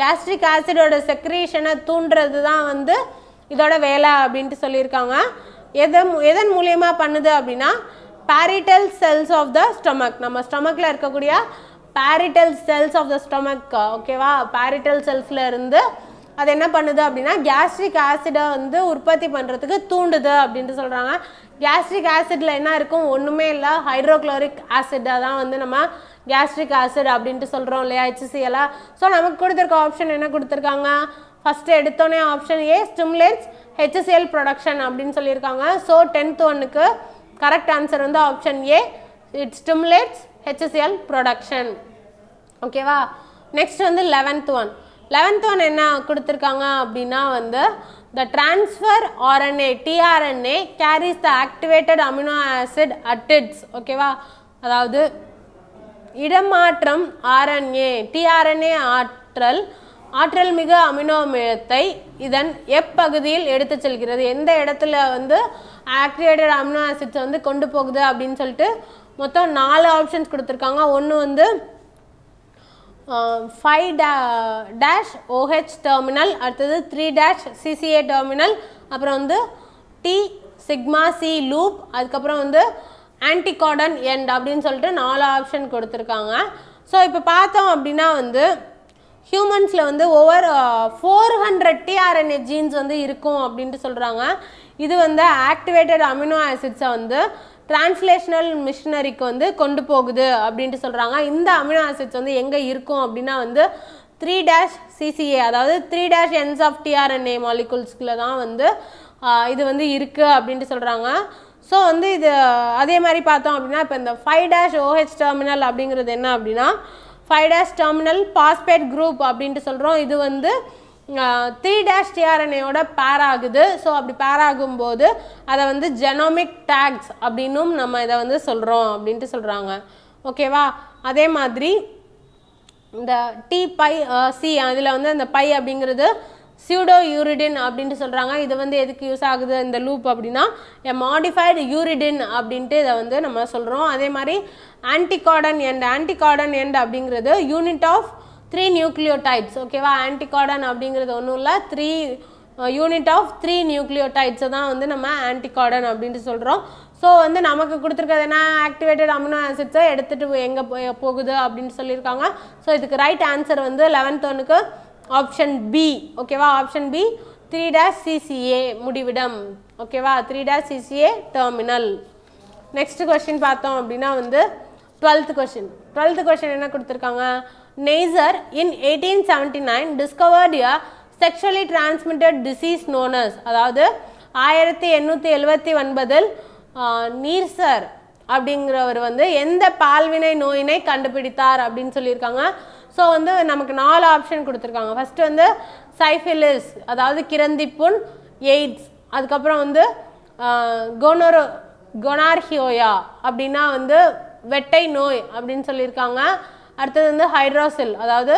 கேஸ்ட்ரிக் ஆசிடோட செக்ரேஷனை தூண்டுறது தான் வந்து இதோட வேலை அப்படின்ட்டு சொல்லியிருக்காங்க எதை எதன் மூலியமாக பண்ணுது அப்படின்னா parietal cells of the stomach நம்ம ஸ்டொமக்கில் இருக்கக்கூடிய parietal cells of the stomach ஓகேவா பேரிட்டல் செல்ஸில் இருந்து அது என்ன பண்ணுது அப்படின்னா கேஸ்ட்ரிக் ஆசிடை வந்து உற்பத்தி பண்ணுறதுக்கு தூண்டுது அப்படின்ட்டு சொல்கிறாங்க கேஸ்ட்ரிக் ஆசிடில் என்ன இருக்கும் ஒன்றுமே இல்லை ஹைட்ரோக்ளோரிக் ஆசிடாக தான் வந்து நம்ம கேஸ்ட்ரிக் ஆசிட் அப்படின்ட்டு சொல்கிறோம் இல்லையா ஹெச்சிசிஎலாக ஸோ நமக்கு கொடுத்துருக்க ஆப்ஷன் என்ன கொடுத்துருக்காங்க ஃபஸ்ட்டு எடுத்தோன்னே option A stimulates HCl production அப்படின்னு சொல்லியிருக்காங்க ஸோ டென்த் ஒன்னுக்கு கரெக்ட் ஆன்சர் வந்து option A it stimulates HCl production ஓகேவா நெக்ஸ்ட் வந்து லெவன்த் ஒன் லெவன்த் ஒன் என்ன கொடுத்துருக்காங்க அப்படின்னா வந்து the transfer RNA tRNA carries the activated amino acid at its ஓகேவா அதாவது இடமாற்றம் ஆர்என்ஏ டிஆர்என்ஏ ஆற்றல் ஆற்றல் மிகு அமினோமியத்தை இதன் எப்பகுதியில் எடுத்து செல்கிறது எந்த இடத்துல வந்து ஆக்டிவேட்டட் அமினோ ஆசிட்ஸ் வந்து கொண்டு போகுது அப்படின்னு சொல்லிட்டு மொத்தம் நாலு ஆப்ஷன்ஸ் கொடுத்துருக்காங்க ஒன்று வந்து ஃபைவ் டே டேஷ் ஓஹெச் டெர்மினல் அடுத்தது த்ரீ டேஷ் சிசிஏ டெர்மினல் அப்புறம் வந்து டி சிக்மா சி லூப் அதுக்கப்புறம் வந்து ஆன்டிகார்டன் எண்ட் அப்படின்னு சொல்லிட்டு நாலு ஆப்ஷன் கொடுத்துருக்காங்க ஸோ இப்போ பார்த்தோம் அப்படின்னா வந்து ஹியூமன்ஸில் வந்து over four hundred tRNA genes வந்து இருக்கும் அப்படின்ட்டு சொல்கிறாங்க இது வந்து ஆக்டிவேட்டட் அமினோ ஆசிட்ஸை வந்து டிரான்ஸ்லேஷனல் மிஷினரிக்கு வந்து கொண்டு போகுது அப்படின்ட்டு சொல்கிறாங்க இந்த அமினோ ஆசிட்ஸ் வந்து எங்கே இருக்கும் அப்படின்னா வந்து த்ரீ டேஷ் சிசிஏ அதாவது three dash ends of tRNA மாலிகுல்ஸ்குள்ளே தான் வந்து uh, இது வந்து இருக்குது அப்படின்ட்டு சொல்கிறாங்க ஸோ வந்து இது அதே மாதிரி பார்த்தோம் அப்படின்னா இப்போ இந்த ஃபைவ் டேஷ் ஓஹெச் டெர்மினல் அப்படிங்கிறது என்ன அப்படின்னா five dash terminal phosphate group அப்படின்ட்டு சொல்கிறோம் இது வந்து த்ரீ டேஷ் டிஆர்என்ஏயோட பேர் ஆகுது ஸோ அப்படி பேர் ஆகும்போது அதை வந்து ஜெனோமிக் டேக்ஸ் அப்படின்னும் நம்ம இதை வந்து சொல்கிறோம் அப்படின்ட்டு சொல்கிறாங்க ஓகேவா அதே மாதிரி இந்த டி பை சி அதில் வந்து அந்த பை அப்படிங்கிறது சியூடோ யூரிடின் அப்படின்ட்டு சொல்கிறாங்க இது வந்து எதுக்கு யூஸ் ஆகுது இந்த லூப் அப்படின்னா எ மாடிஃபைடு யூரிடின் அப்படின்ட்டு இதை வந்து நம்ம சொல்கிறோம் அதே மாதிரி ஆன்டிகார்டன் எண்ட் ஆன்டிகார்டன் எண்ட் அப்படிங்கிறது யூனிட் ஆஃப் த்ரீ நியூக்ளியோடைட்ஸ் ஓகேவா ஆன்டிகார்டன் அப்படிங்கிறது ஒன்றும் இல்லை த்ரீ யூனிட் ஆஃப் த்ரீ நியூக்ளியோடைட்ஸை தான் வந்து நம்ம ஆன்டிகார்டன் அப்படின்ட்டு சொல்கிறோம் ஸோ வந்து நமக்கு கொடுத்துருக்கிறது என்ன ஆக்டிவேட்டட் அமினோ ஆசிட்ஸை எடுத்துகிட்டு எங்கே போகுது அப்படின்னு சொல்லியிருக்காங்க ஸோ இதுக்கு ரைட் ஆன்சர் வந்து லெவன்த் ஒன்றுக்கு ஆப்ஷன் பி ஓகேவா option B three dash CCA முடிவிடம் ஓகேவா three dash CCA terminal next question பார்த்தோம் அப்படின்னா வந்து டுவெல்த் கொஷின் டுவெல்த் கொஷின் என்ன கொடுத்துருக்காங்க Neisser in eighteen seventy nine discovered a sexually transmitted disease known as அதாவது ஆயிரத்தி எண்ணூற்றி எழுபத்தி ஒன்பதில் நீர்சர் அப்படிங்கிறவர் வந்து எந்த பால்வினை நோயினை கண்டுபிடித்தார் அப்படின்னு சொல்லியிருக்காங்க ஸோ வந்து நமக்கு நாலு ஆப்ஷன் கொடுத்துருக்காங்க ஃபஸ்ட்டு வந்து சைஃபிலிஸ் அதாவது கிரந்திப்புண் எய்ட்ஸ் அதுக்கப்புறம் வந்து கோனோரோ கொனார்ஹியோயா அப்படின்னா வந்து வெட்டை நோய் அப்படின்னு சொல்லியிருக்காங்க அடுத்தது வந்து ஹைட்ரோசில் அதாவது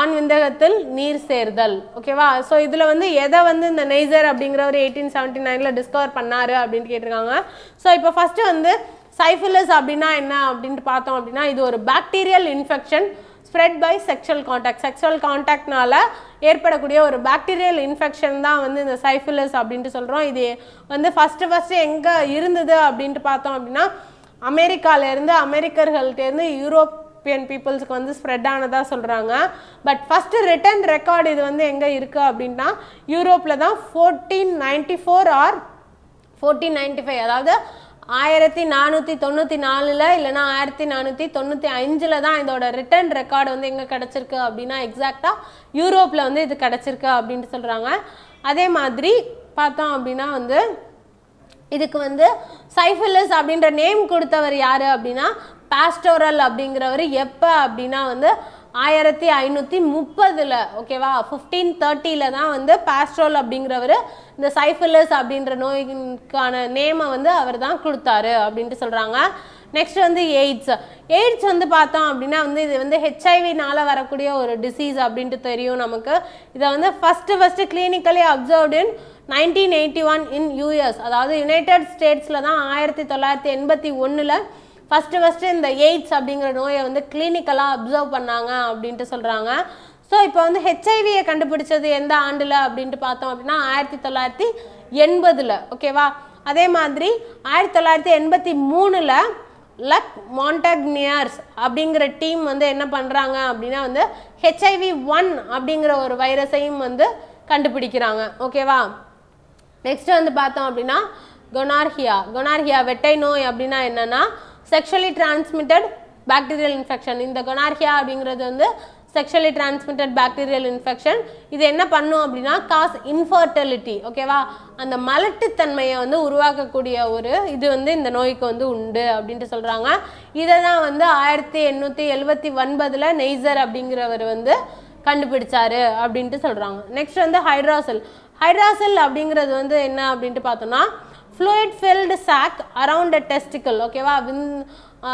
ஆண் விந்தகத்தில் நீர் சேர்தல் ஓகேவா ஸோ இதில் வந்து எதை வந்து இந்த நெய்சர் அப்படிங்கிறவர் எயிட்டீன் செவன்டி நைனில் டிஸ்கவர் பண்ணார் அப்படின்னு கேட்டிருக்காங்க ஸோ இப்போ ஃபஸ்ட்டு வந்து சைஃபிலஸ் அப்படின்னா என்ன அப்படின்ட்டு பார்த்தோம் அப்படின்னா இது ஒரு bacterial infection spread by sexual contact sexual காண்டாக்ட்னால ஏற்படக்கூடிய ஒரு பாக்டீரியல் இன்ஃபெக்ஷன் தான் வந்து இந்த சைஃபிலஸ் அப்படின்ட்டு சொல்கிறோம் இது வந்து ஃபஸ்ட்டு ஃபஸ்ட்டு எங்கே இருந்தது அப்படின்ட்டு பார்த்தோம் அப்படின்னா அமெரிக்காவிலேருந்து அமெரிக்கர்கள்ட்டேருந்து யூரோப்பியன் பீப்புள்ஸுக்கு வந்து ஸ்ப்ரெட் ஆனதாக சொல்கிறாங்க பட் ஃபஸ்ட்டு ரிட்டன் ரெக்கார்டு இது வந்து எங்கே இருக்குது அப்படின்னா யூரோப்பில் தான் fourteen ninety four or fourteen ninety five அதாவது ஆயிரத்தி நானூற்றி தொண்ணூற்றி நாலில் இல்லைனா ஆயிரத்தி நானூற்றி தொண்ணூற்றி அஞ்சில் தான் இதோட ரிட்டன் ரெக்கார்டு வந்து எங்கே கிடச்சிருக்கு அப்படின்னா எக்ஸாக்டாக யூரோப்பில் வந்து இது கிடச்சிருக்கு அப்படின்ட்டு சொல்கிறாங்க அதே மாதிரி பார்த்தோம் அப்படின்னா வந்து இதுக்கு வந்து சைஃபிலிஸ் அப்படின்ற நேம் கொடுத்தவர் யார் அப்படின்னா பாஸ்டோரல் அப்படிங்கிறவர் எப்போ அப்படின்னா வந்து ஆயிரத்தி ஐநூற்றி முப்பதில் ஓகேவா ஃபிஃப்டீன் தேர்ட்டில தான் வந்து பாஸ்ட்ரோல் அப்படிங்கிறவர் இந்த சைஃபிலஸ் அப்படின்ற நோய்க்கான நேமை வந்து அவர் தான் கொடுத்தாரு அப்படின்ட்டு சொல்கிறாங்க நெக்ஸ்ட் வந்து எய்ட்ஸ் எய்ட்ஸ் வந்து பார்த்தோம் அப்படின்னா வந்து இது வந்து ஹெச்ஐவினால் வரக்கூடிய ஒரு டிசீஸ் அப்படின்ட்டு தெரியும் நமக்கு இதை வந்து first first clinically observed in nineteen eighty one in US அதாவது யுனைடெட் ஸ்டேட்ஸில் தான் ஆயிரத்தி தொள்ளாயிரத்தி எண்பத்தி ஒன்றில் ஃபஸ்ட்டு ஃபஸ்ட்டு இந்த எய்ட்ஸ் அப்படிங்கிற நோயை வந்து கிளினிக்கலாக அப்சர்வ் பண்ணாங்க அப்படின்ட்டு சொல்கிறாங்க ஸோ இப்போ வந்து ஹெச்ஐவியை கண்டுபிடிச்சது எந்த ஆண்டில் அப்படின்ட்டு பார்த்தோம் அப்படின்னா ஆயிரத்தி தொள்ளாயிரத்தி எண்பதில் ஓகேவா அதே மாதிரி ஆயிரத்தி தொள்ளாயிரத்தி எண்பத்தி மூணில் லக் மாண்டக்னியர்ஸ் அப்படிங்கிற டீம் வந்து என்ன பண்ணுறாங்க அப்படின்னா வந்து ஹெச்ஐவி ஒன் அப்படிங்கிற ஒரு வைரஸையும் வந்து கண்டுபிடிக்கிறாங்க ஓகேவா நெக்ஸ்ட் வந்து பார்த்தோம் அப்படின்னா கொனார்ஹியா கொனார்ஹியா வெட்டை நோய் அப்படின்னா என்னென்னா செக்ஷுவலி டிரான்ஸ்மிட்டட் பாக்டீரியல் இன்ஃபெக்ஷன் இந்த கொனார்கியா அப்படிங்கிறது வந்து செக்ஷுவலி டிரான்ஸ்மிட்டட் பாக்டீரியல் இன்ஃபெக்ஷன் இது என்ன பண்ணும் அப்படின்னா காஸ் இன்ஃபர்டிலிட்டி ஓகேவா அந்த மலட்டுத்தன்மையை வந்து உருவாக்கக்கூடிய ஒரு இது வந்து இந்த நோய்க்கு வந்து உண்டு அப்படின்ட்டு சொல்கிறாங்க இதை தான் வந்து ஆயிரத்தி எண்ணூற்றி எழுபத்தி ஒன்பதில் நெய்சர் அப்படிங்கிறவர் வந்து கண்டுபிடிச்சாரு அப்படின்ட்டு சொல்கிறாங்க நெக்ஸ்ட் வந்து ஹைட்ராசல் ஹைட்ராசல் அப்படிங்கிறது வந்து என்ன அப்படின்ட்டு பார்த்தோம்னா fluid filled sac around a testicle ஓகேவா விந்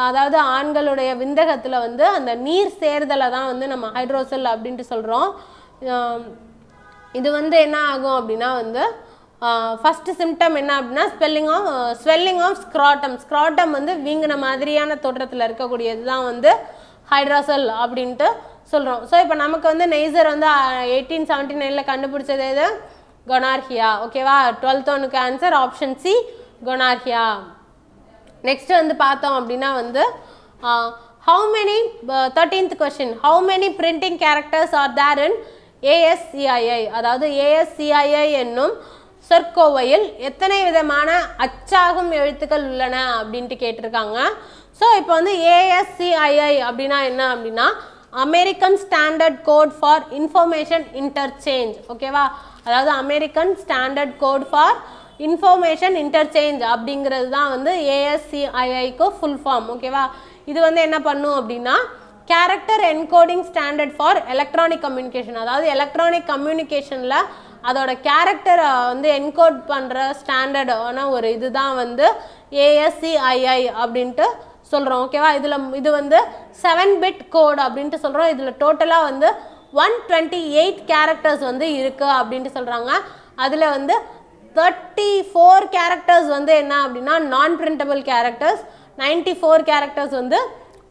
அதாவது ஆண்களுடைய விந்தகத்தில் வந்து அந்த நீர் சேர்தலை தான் வந்து நம்ம ஹைட்ரோசெல் அப்படின்ட்டு சொல்கிறோம் இது வந்து என்ன ஆகும் அப்படின்னா வந்து ஃபஸ்ட்டு சிம்டம் என்ன அப்படின்னா spelling of swelling of scrotum scrotum வந்து வீங்கின மாதிரியான தோற்றத்தில் இருக்கக்கூடியது தான் வந்து ஹைட்ராசல் அப்படின்ட்டு சொல்கிறோம் ஸோ இப்போ நமக்கு வந்து நெய்சர் வந்து எயிட்டீன் செவன்ட்டி நைனில் கண்டுபிடிச்சது எது கொனார்கியா ஓகேவா டுவெல்த் ஒனுக்கு answer option C gonorrhoea next வந்து பார்த்தோம் அப்படின்னா வந்து how many thirteenth question how many printing characters are there in ASCII அதாவது ஏஎஸ்சிஐஐ என்னும் சொற்கோவையில் எத்தனை விதமான அச்சாகும் எழுத்துக்கள் உள்ளன அப்படின்ட்டு கேட்டிருக்காங்க ஸோ இப்போ வந்து ஏஎஸ்சிஐஐ அப்படின்னா என்ன அப்படின்னா American Standard Code for Information Interchange ஓகேவா அதாவது American Standard Code for Information Interchange அப்படிங்கிறது தான் வந்து ஏஎஸ்சிஐஐக்கு ஃபுல் ஃபார்ம் ஓகேவா இது வந்து என்ன பண்ணும் அப்படின்னா character encoding standard for electronic communication அதாவது எலக்ட்ரானிக் கம்யூனிகேஷனில் அதோட கேரக்டரை வந்து என்கோட் பண்ணுற ஸ்டாண்டர்டான ஒரு இதுதான் வந்து ஏஎஸ்சிஐஐ அப்படின்ட்டு சொல்கிறோம் ஓகேவா இதில் இது வந்து செவன் பிட் கோட் அப்படின்ட்டு சொல்கிறோம் இதில் டோட்டலாக வந்து ஒன் டுவெண்ட்டி எயிட் கேரக்டர்ஸ் வந்து இருக்குது அப்படின்ட்டு சொல்கிறாங்க அதில் வந்து தேர்ட்டி ஃபோர் கேரக்டர்ஸ் வந்து என்ன அப்படின்னா non printable characters ninety four characters வந்து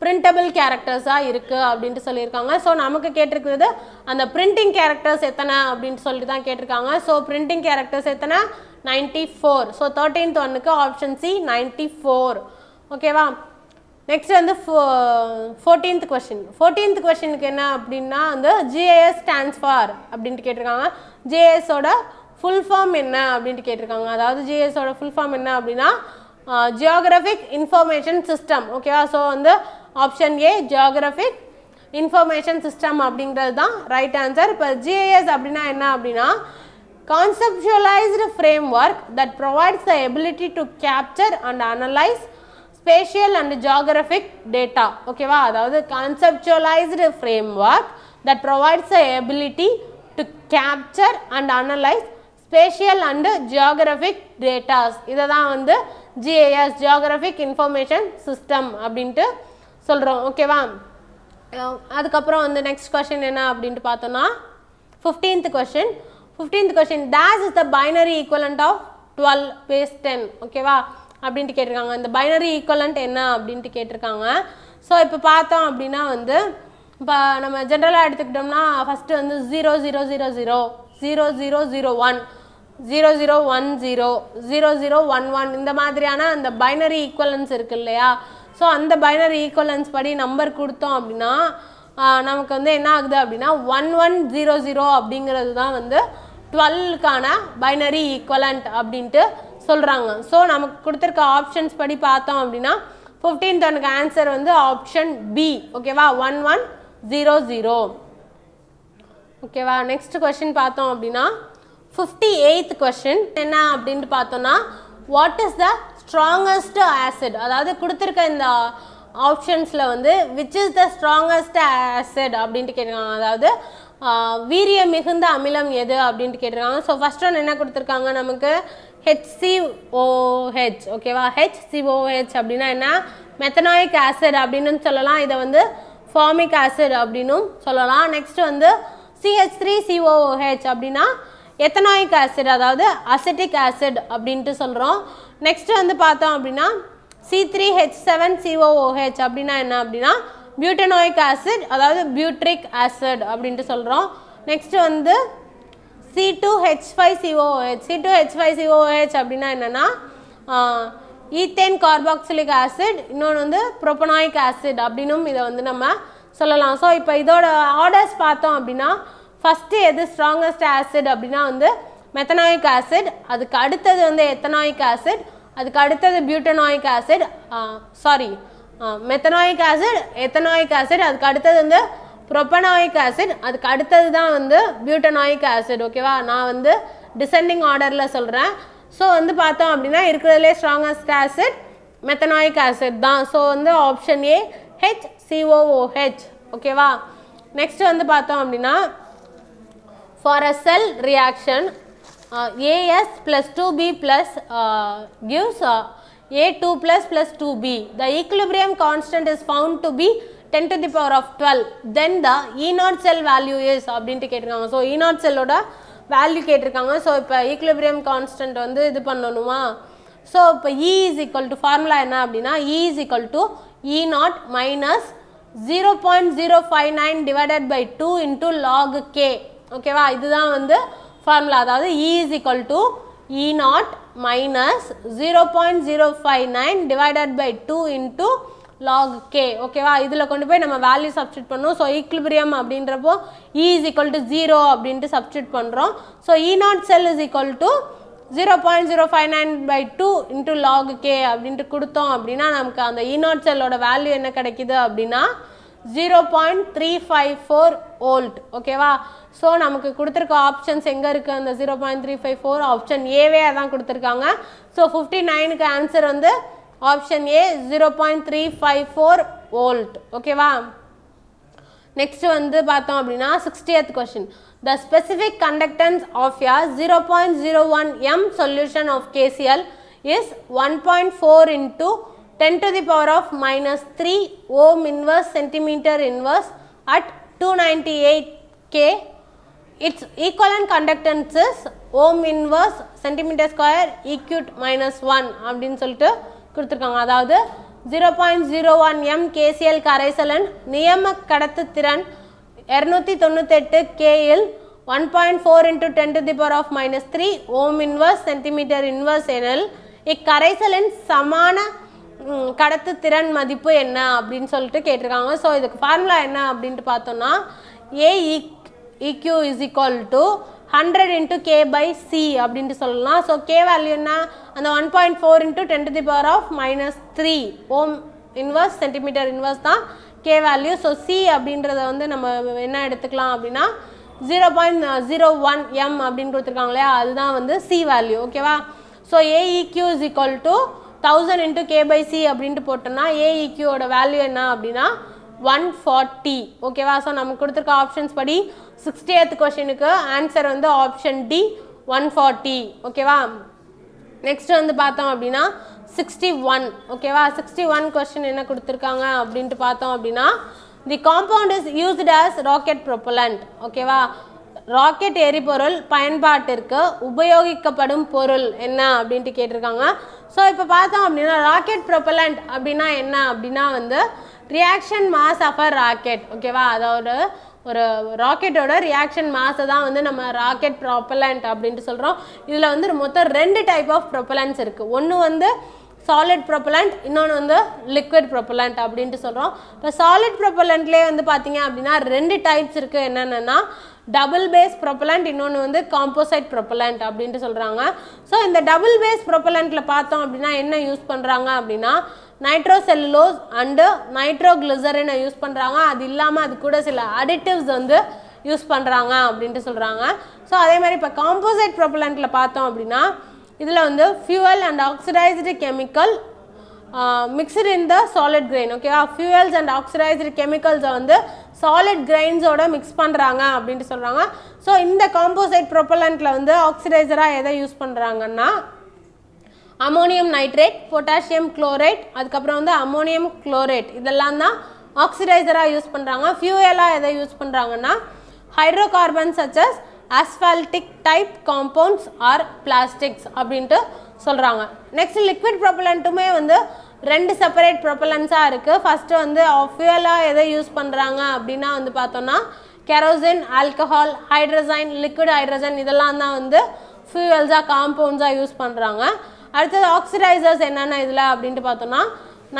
பிரிண்டபிள் கேரக்டர்ஸாக இருக்குது அப்படின்ட்டு சொல்லியிருக்காங்க ஸோ நமக்கு கேட்டிருக்கிறது அந்த பிரிண்டிங் கேரக்டர்ஸ் எத்தனை அப்படின்ட்டு சொல்லிட்டு தான் கேட்டிருக்காங்க ஸோ பிரிண்டிங் கேரக்டர்ஸ் எத்தனை நைன்டி ஃபோர் ஸோ தேர்ட்டீன்த் ஒன்றுக்கு ஆப்ஷன் சி நைன்டி ஃபோர் ஓகேவா நெக்ஸ்ட் வந்து ஃபோர்டீன்த் கொஷின் ஃபோர்டீன்த் கொஷினுக்கு என்ன அப்படின்னா வந்து ஜிஏஎஸ் ஸ்டாண்ட்ஸ் ஃபார் அப்படின்ட்டு கேட்டிருக்காங்க ஜிஏஎஸோட ஃபுல் ஃபார்ம் என்ன அப்படின்ட்டு கேட்டிருக்காங்க அதாவது ஜிஎஸோட ஃபுல் ஃபார்ம் என்ன அப்படின்னா ஜியோகிராஃபிக் இன்ஃபர்மேஷன் சிஸ்டம் ஓகேவா ஸோ வந்து option A geographic information system அப்படிங்கிறது தான் ரைட் ஆன்சர் இப்போ ஜிஏஎஸ் அப்படின்னா என்ன அப்படின்னா conceptualised frame work that provides the ability to capture and analyse spatial and geographic data ஓகேவா அதாவது conceptualised frame work that provides a ability to capture and analyse spatial and geographic datas இதை தான் வந்து GAS Geographic information system அப்படின்ட்டு சொல்கிறோம் ஓகேவா அதுக்கப்புறம் வந்து நெக்ஸ்ட் கொஷின் என்ன அப்படின்ட்டு பார்த்தோன்னா fifteenth question fifteenth question days is the binary equivalent of twelve base ten ஓகேவா அப்படின்ட்டு கேட்டிருக்காங்க இந்த பைனரி ஈக்குவலண்ட் என்ன அப்படின்ட்டு கேட்டிருக்காங்க ஸோ இப்போ பார்த்தோம் அப்படின்னா வந்து இப்போ நம்ம ஜென்ரலாக எடுத்துக்கிட்டோம்னா ஃபஸ்ட்டு வந்து zero zero zero zero zero zero zero one zero zero one zero zero zero one one இந்த மாதிரியான அந்த பைனரி ஈக்குவலன்ஸ் இருக்குது இல்லையா ஸோ அந்த பைனரி ஈக்குவலன்ஸ் படி நம்பர் கொடுத்தோம் அப்படின்னா நமக்கு வந்து என்ன ஆகுது அப்படின்னா ஒன் ஒன் ஜீரோ ஜீரோ அப்படிங்கிறது தான் வந்து டுவெல்க்கான பைனரி ஈக்குவலண்ட் அப்படின்ட்டு சொல்கிறாங்க ஸோ நமக்கு கொடுத்துருக்க ஆப்ஷன்ஸ் படி பார்த்தோம் அப்படின்னா ஃபிஃப்டீன்த் அவனுக்கு ஆன்சர் வந்து ஆப்ஷன் பி ஓகேவா ஒன் ஒன் ஜீரோ ஜீரோ ஓகேவா நெக்ஸ்ட் கொஷின் பார்த்தோம் அப்படின்னா ஃபிஃப்டி எயித் கொஷின் என்ன அப்படின்ட்டு பார்த்தோன்னா what is the strongest acid அதாவது கொடுத்துருக்க இந்த ஆப்ஷன்ஸில் வந்து which is the strongest acid அப்படின்ட்டு கேட்டிருக்காங்க அதாவது வீரிய மிகுந்த அமிலம் எது அப்படின்ட்டு கேட்டிருக்காங்க ஸோ ஃபஸ்ட் ஒன் என்ன கொடுத்துருக்காங்க நமக்கு ஹெச்சிஓஹெச் ஓகேவா ஹெச்சிஓஹெச் அப்படின்னா என்ன மெத்தனாயிக் ஆசிட் அப்படின்னு சொல்லலாம் இதை வந்து ஃபார்மிக் ஆசிட் அப்படின்னும் சொல்லலாம் நெக்ஸ்ட் வந்து சிஹெச் த்ரீ சிஓஹெச் அப்படின்னா எத்தனாயிக் ஆசிட் அதாவது அசிட்டிக் ஆசிட் அப்படின்ட்டு சொல்கிறோம் நெக்ஸ்ட் வந்து பார்த்தோம் அப்படின்னா C three H seven COOH அப்படின்னா என்ன அப்படின்னா பியூட்டனாயிக் ஆசிட் அதாவது பியூட்ரிக் ஆசிட் அப்படின்ட்டு சொல்கிறோம் நெக்ஸ்ட் வந்து C2H5COOH C2H5COOH அப்படின்னா என்னன்னா ஈத்தேன் கார்பாக்சிலிக் ஆசிட் இன்னொன்று வந்து ப்ரொபனாயிக் ஆசிட் அப்படின்னும் இதை வந்து நம்ம சொல்லலாம் ஸோ இப்போ இதோட ஆர்டர்ஸ் பார்த்தோம் அப்படின்னா ஃபஸ்ட்டு எது ஸ்ட்ராங்கஸ்ட் ஆசிட் அப்படின்னா வந்து மெத்தனாயிக் ஆசிட் அதுக்கு அடுத்தது வந்து எத்தனாயிக் ஆசிட் அதுக்கு அடுத்தது butanoic acid sorry methanoic acid ethanoic acid அதுக்கு அடுத்தது வந்து ப்ரொப்பனாயிக் ஆசிட் அதுக்கு அடுத்தது தான் வந்து பியூட்டனாயிக் ஆசிட் ஓகேவா நான் வந்து டிசெண்டிங் ஆர்டரில் சொல்கிறேன் ஸோ வந்து பார்த்தோம் அப்படின்னா இருக்கிறதுலே ஸ்ட்ராங்கஸ்ட் ஆசிட் மெத்தனாயிக் ஆசிட் தான் ஸோ வந்து ஆப்ஷன் ஏ ஹெச் சிஓஓஹெச் ஓகேவா நெக்ஸ்ட் வந்து பார்த்தோம் அப்படின்னா for a cell reaction AS plus two B plus gives A two plus plus two B the equilibrium constant is found to be ten to the power of twelve then the E nought cell value is அப்படின்ட்டு கேட்டிருக்காங்க so E nought செல்லோட value கேட்டிருக்காங்க so இப்போ equilibrium constant வந்து இது பண்ணணுமா so இப்போ E is equal to formula என்ன அப்படின்னா E is equal to E nought minus zero point zero five nine divided by two into log K ஓகேவா இதுதான் வந்து ஃபார்முலா அதாவது E is equal to E nought minus zero point zero five nine divided by two into log K ஓகேவா இதில் கொண்டு போய் நம்ம value substitute பண்ணோம் ஸோ ஈக்லிபிரியம் அப்படின்றப்போ E is equal to zero அப்படின்ட்டு சப்ஸ்டியூட் பண்ணுறோம் so E not cell is equal to zero point zero five nine by two into log K அப்படின்ட்டு கொடுத்தோம் அப்படின்னா நமக்கு அந்த இ நாட் செல்லோட வேல்யூ என்ன கிடைக்கிது அப்படின்னா zero point three five four volt ஓகேவா ஸோ நமக்கு கொடுத்துருக்க ஆப்ஷன்ஸ் எங்கே இருக்குது அந்த zero point three five four option ஏவே தான் கொடுத்துருக்காங்க ஸோ ஃபிஃப்டி நைனுக்கு ஆன்சர் வந்து option A zero point three five four volt ஓகேவா நெக்ஸ்ட் வந்து பார்த்தோம் அப்படின்னா sixtieth question the specific conductance of யா zero point zero one M solution of KCl is one point four into ten to the power of minus three ohm inverse centimetre inverse at two ninety eight K its equivalent conductance is ohm inverse centimeter square eq minus 1 அப்படின்னு சொல்லிட்டு கொடுத்துருக்காங்க அதாவது zero point zero one M KCl கரைசலன் நியம கடத்து திறன் இரநூத்தி தொண்ணூத்தெட்டு கேயில் one point four into ten to the power of minus three ohm inverse centimetre inverse எனில் இக்கரைசலின் சமான கடத்து திறன் மதிப்பு என்ன அப்படின்னு சொல்லிட்டு கேட்டிருக்காங்க ஸோ இதுக்கு ஃபார்முலா என்ன அப்படின்ட்டு பார்த்தோம்னா A EQ is equal to hundred into K by C அப்படின்ட்டு சொல்லலாம் ஸோ கே வேல்யூன்னா அந்த one point four into ten to the power of minus three ohm inverse centimetre inverse தான் கே வேல்யூ ஸோ சி அப்படின்றத வந்து நம்ம என்ன எடுத்துக்கலாம் அப்படின்னா zero point zero one M அப்படின்னு கொடுத்துருக்காங்களே அதுதான் வந்து சி வேல்யூ ஓகேவா so AEQ is equal to thousand into K by C அப்படின்ட்டு போட்டோம்னா ஏஇக்யூவோட e வேல்யூ என்ன அப்படின்னா ஒன் ஃபார்ட்டி ஓகேவா ஸோ நமக்கு கொடுத்துருக்க ஆப்ஷன்ஸ் படி சிக்ஸ்டி எய்த் கொஷினுக்கு ஆன்சர் வந்து ஆப்ஷன் டி ஒன் ஃபார்ட்டி ஓகேவா நெக்ஸ்ட் வந்து பார்த்தோம் அப்படின்னா சிக்ஸ்டி ஒன் ஓகேவா சிக்ஸ்டி ஒன் கொஸ்டின் என்ன கொடுத்துருக்காங்க அப்படின்ட்டு பார்த்தோம் அப்படின்னா the compound is used as rocket propellant ஓகேவா ராக்கெட் எரிபொருள் பயன்பாட்டிற்கு உபயோகிக்கப்படும் பொருள் என்ன அப்படின்ட்டு கேட்டிருக்காங்க ஸோ இப்போ பார்த்தோம் அப்படின்னா ராக்கெட் ப்ரொப்பலண்ட் அப்படின்னா என்ன அப்படின்னா வந்து reaction mass of a rocket ஓகேவா அதோட ஒரு ராக்கெட்டோட ரியாக்ஷன் மாஸை தான் வந்து நம்ம ராக்கெட் ப்ராப்பலண்ட் அப்படின்ட்டு சொல்கிறோம் இதில் வந்து மொத்தம் ரெண்டு டைப் ஆஃப் ப்ரொப்பலன்ஸ் இருக்குது ஒன்று வந்து சாலிட் ப்ரொப்பலண்ட் இன்னொன்று வந்து லிக்விட் ப்ரொப்பலண்ட் அப்படின்ட்டு சொல்கிறோம் இப்போ சாலிட் ப்ரொப்பலண்ட்லேயே வந்து பார்த்தீங்க அப்படின்னா ரெண்டு டைப்ஸ் இருக்குது என்னென்னா டபுள் பேஸ் ப்ரொப்பலண்ட் இன்னொன்று வந்து காம்போசைட் ப்ரொப்பலண்ட் அப்படின்ட்டு சொல்கிறாங்க ஸோ இந்த டபுள் பேஸ் ப்ரொப்பலண்ட்டில் பார்த்தோம் அப்படின்னா என்ன யூஸ் பண்ணுறாங்க அப்படின்னா நைட்ரோசெல்லுலோஸ் அண்டு நைட்ரோக்ளிசரினை யூஸ் பண்ணுறாங்க அது இல்லாமல் அது கூட சில அடிட்டிவ்ஸ் வந்து யூஸ் பண்ணுறாங்க அப்படின்ட்டு சொல்கிறாங்க ஸோ அதே மாதிரி இப்போ காம்போசைட் ப்ரொபலண்ட்டில் பார்த்தோம் அப்படின்னா இதில் வந்து fuel and oxidised chemical mixed in the solid grain ஓகேவா ஃபியூவல்ஸ் அண்ட் ஆக்சிடைஸ்டு கெமிக்கல்ஸை வந்து சாலிட் கிரைன்ஸோட மிக்ஸ் பண்ணுறாங்க அப்படின்ட்டு சொல்கிறாங்க ஸோ இந்த காம்போசைட் ப்ரொபலண்ட்டில் வந்து ஆக்சிடைசராக எதை யூஸ் பண்ணுறாங்கன்னா அமோனியம் நைட்ரேட் பொட்டாசியம் குளோரைட் அதுக்கப்புறம் வந்து அமோனியம் குளோரைட் இதெல்லாம் தான் ஆக்சிடைசராக யூஸ் பண்ணுறாங்க ஃபியூயலாக எதை யூஸ் பண்ணுறாங்கன்னா hydrocarbon such as asphaltic type compounds or plastics அப்படின்ட்டு சொல்கிறாங்க நெக்ஸ்ட் லிக்விட் ப்ரொபலண்ட்டுமே வந்து ரெண்டு செப்பரேட் ப்ரொபலன்ஸாக இருக்குது ஃபஸ்ட்டு வந்து ஃபியூயலாக எதை யூஸ் பண்ணுறாங்க அப்படின்னா வந்து பார்த்தோன்னா kerosene alcohol hydrogen liquid hydrogen இதெல்லாம் தான் வந்து ஃபியூவல்ஸாக காம்பவுண்ட்ஸாக யூஸ் பண்ணுறாங்க அடுத்தது ஆக்சிடைசர்ஸ் என்னென்ன இதில் அப்படின்ட்டு பார்த்தோன்னா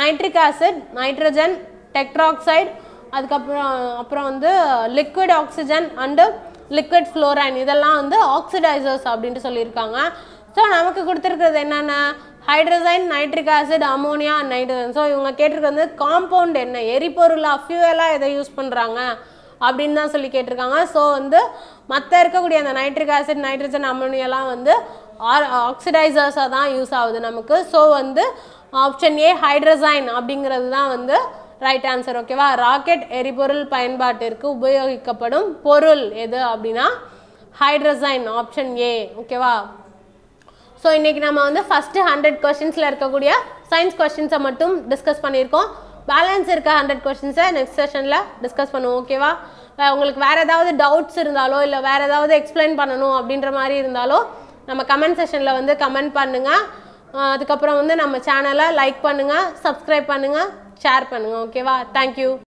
நைட்ரிக் ஆசிட் நைட்ரஜன் டெக்ட்ராக்சைடு அதுக்கப்புறம் அப்புறம் வந்து liquid oxygen and liquid fluorine இதெல்லாம் வந்து ஆக்சிடைசர்ஸ் அப்படின்ட்டு சொல்லியிருக்காங்க ஸோ நமக்கு கொடுத்துருக்கிறது என்னென்ன hydrazine nitric acid ammonia and nitrogen so இவங்க கேட்டிருக்கிறது வந்து காம்பவுண்ட் என்ன எரிபொருளாக ஃபியூவலாக எதை யூஸ் பண்ணுறாங்க அப்படின்னு தான் சொல்லி கேட்டிருக்காங்க ஸோ வந்து மற்ற இருக்கக்கூடிய அந்த நைட்ரிக் ஆசிட் நைட்ரஜன் அமோனியாலாம் வந்து ஆக்சிடைசர்ஸாக தான் யூஸ் ஆகுது நமக்கு ஸோ வந்து ஆப்ஷன் ஏ ஹைட்ரசைன் அப்படிங்கிறது தான் வந்து ரைட் ஆன்சர் ஓகேவா ராக்கெட் எரிபொருள் பயன்பாட்டிற்கு உபயோகிக்கப்படும் பொருள் எது அப்படின்னா ஹைட்ரசைன் ஆப்ஷன் ஏ ஓகேவா ஸோ இன்றைக்கி நம்ம வந்து ஃபஸ்ட்டு ஹண்ட்ரட் கொஷின்ஸில் இருக்கக்கூடிய சயின்ஸ் கொஷின்ஸை மட்டும் டிஸ்கஸ் பண்ணியிருக்கோம் பேலன்ஸ் இருக்க ஹண்ட்ரட் கொஷின்ஸை நெக்ஸ்ட் செஷனில் டிஸ்கஸ் பண்ணுவோம் ஓகேவா உங்களுக்கு வேறு ஏதாவது டவுட்ஸ் இருந்தாலோ இல்லை வேறு ஏதாவது எக்ஸ்பிளைன் பண்ணணும் அப்படின்ற மாதிரி இருந்தாலோ நம்ம கமெண்ட் செஷனில் வந்து கமெண்ட் பண்ணுங்கள் அதுக்கப்புறம் வந்து நம்ம சேனலை லைக் பண்ணுங்கள் சப்ஸ்கிரைப் பண்ணுங்கள் ஷேர் பண்ணுங்கள் ஓகேவா தேங்க்யூ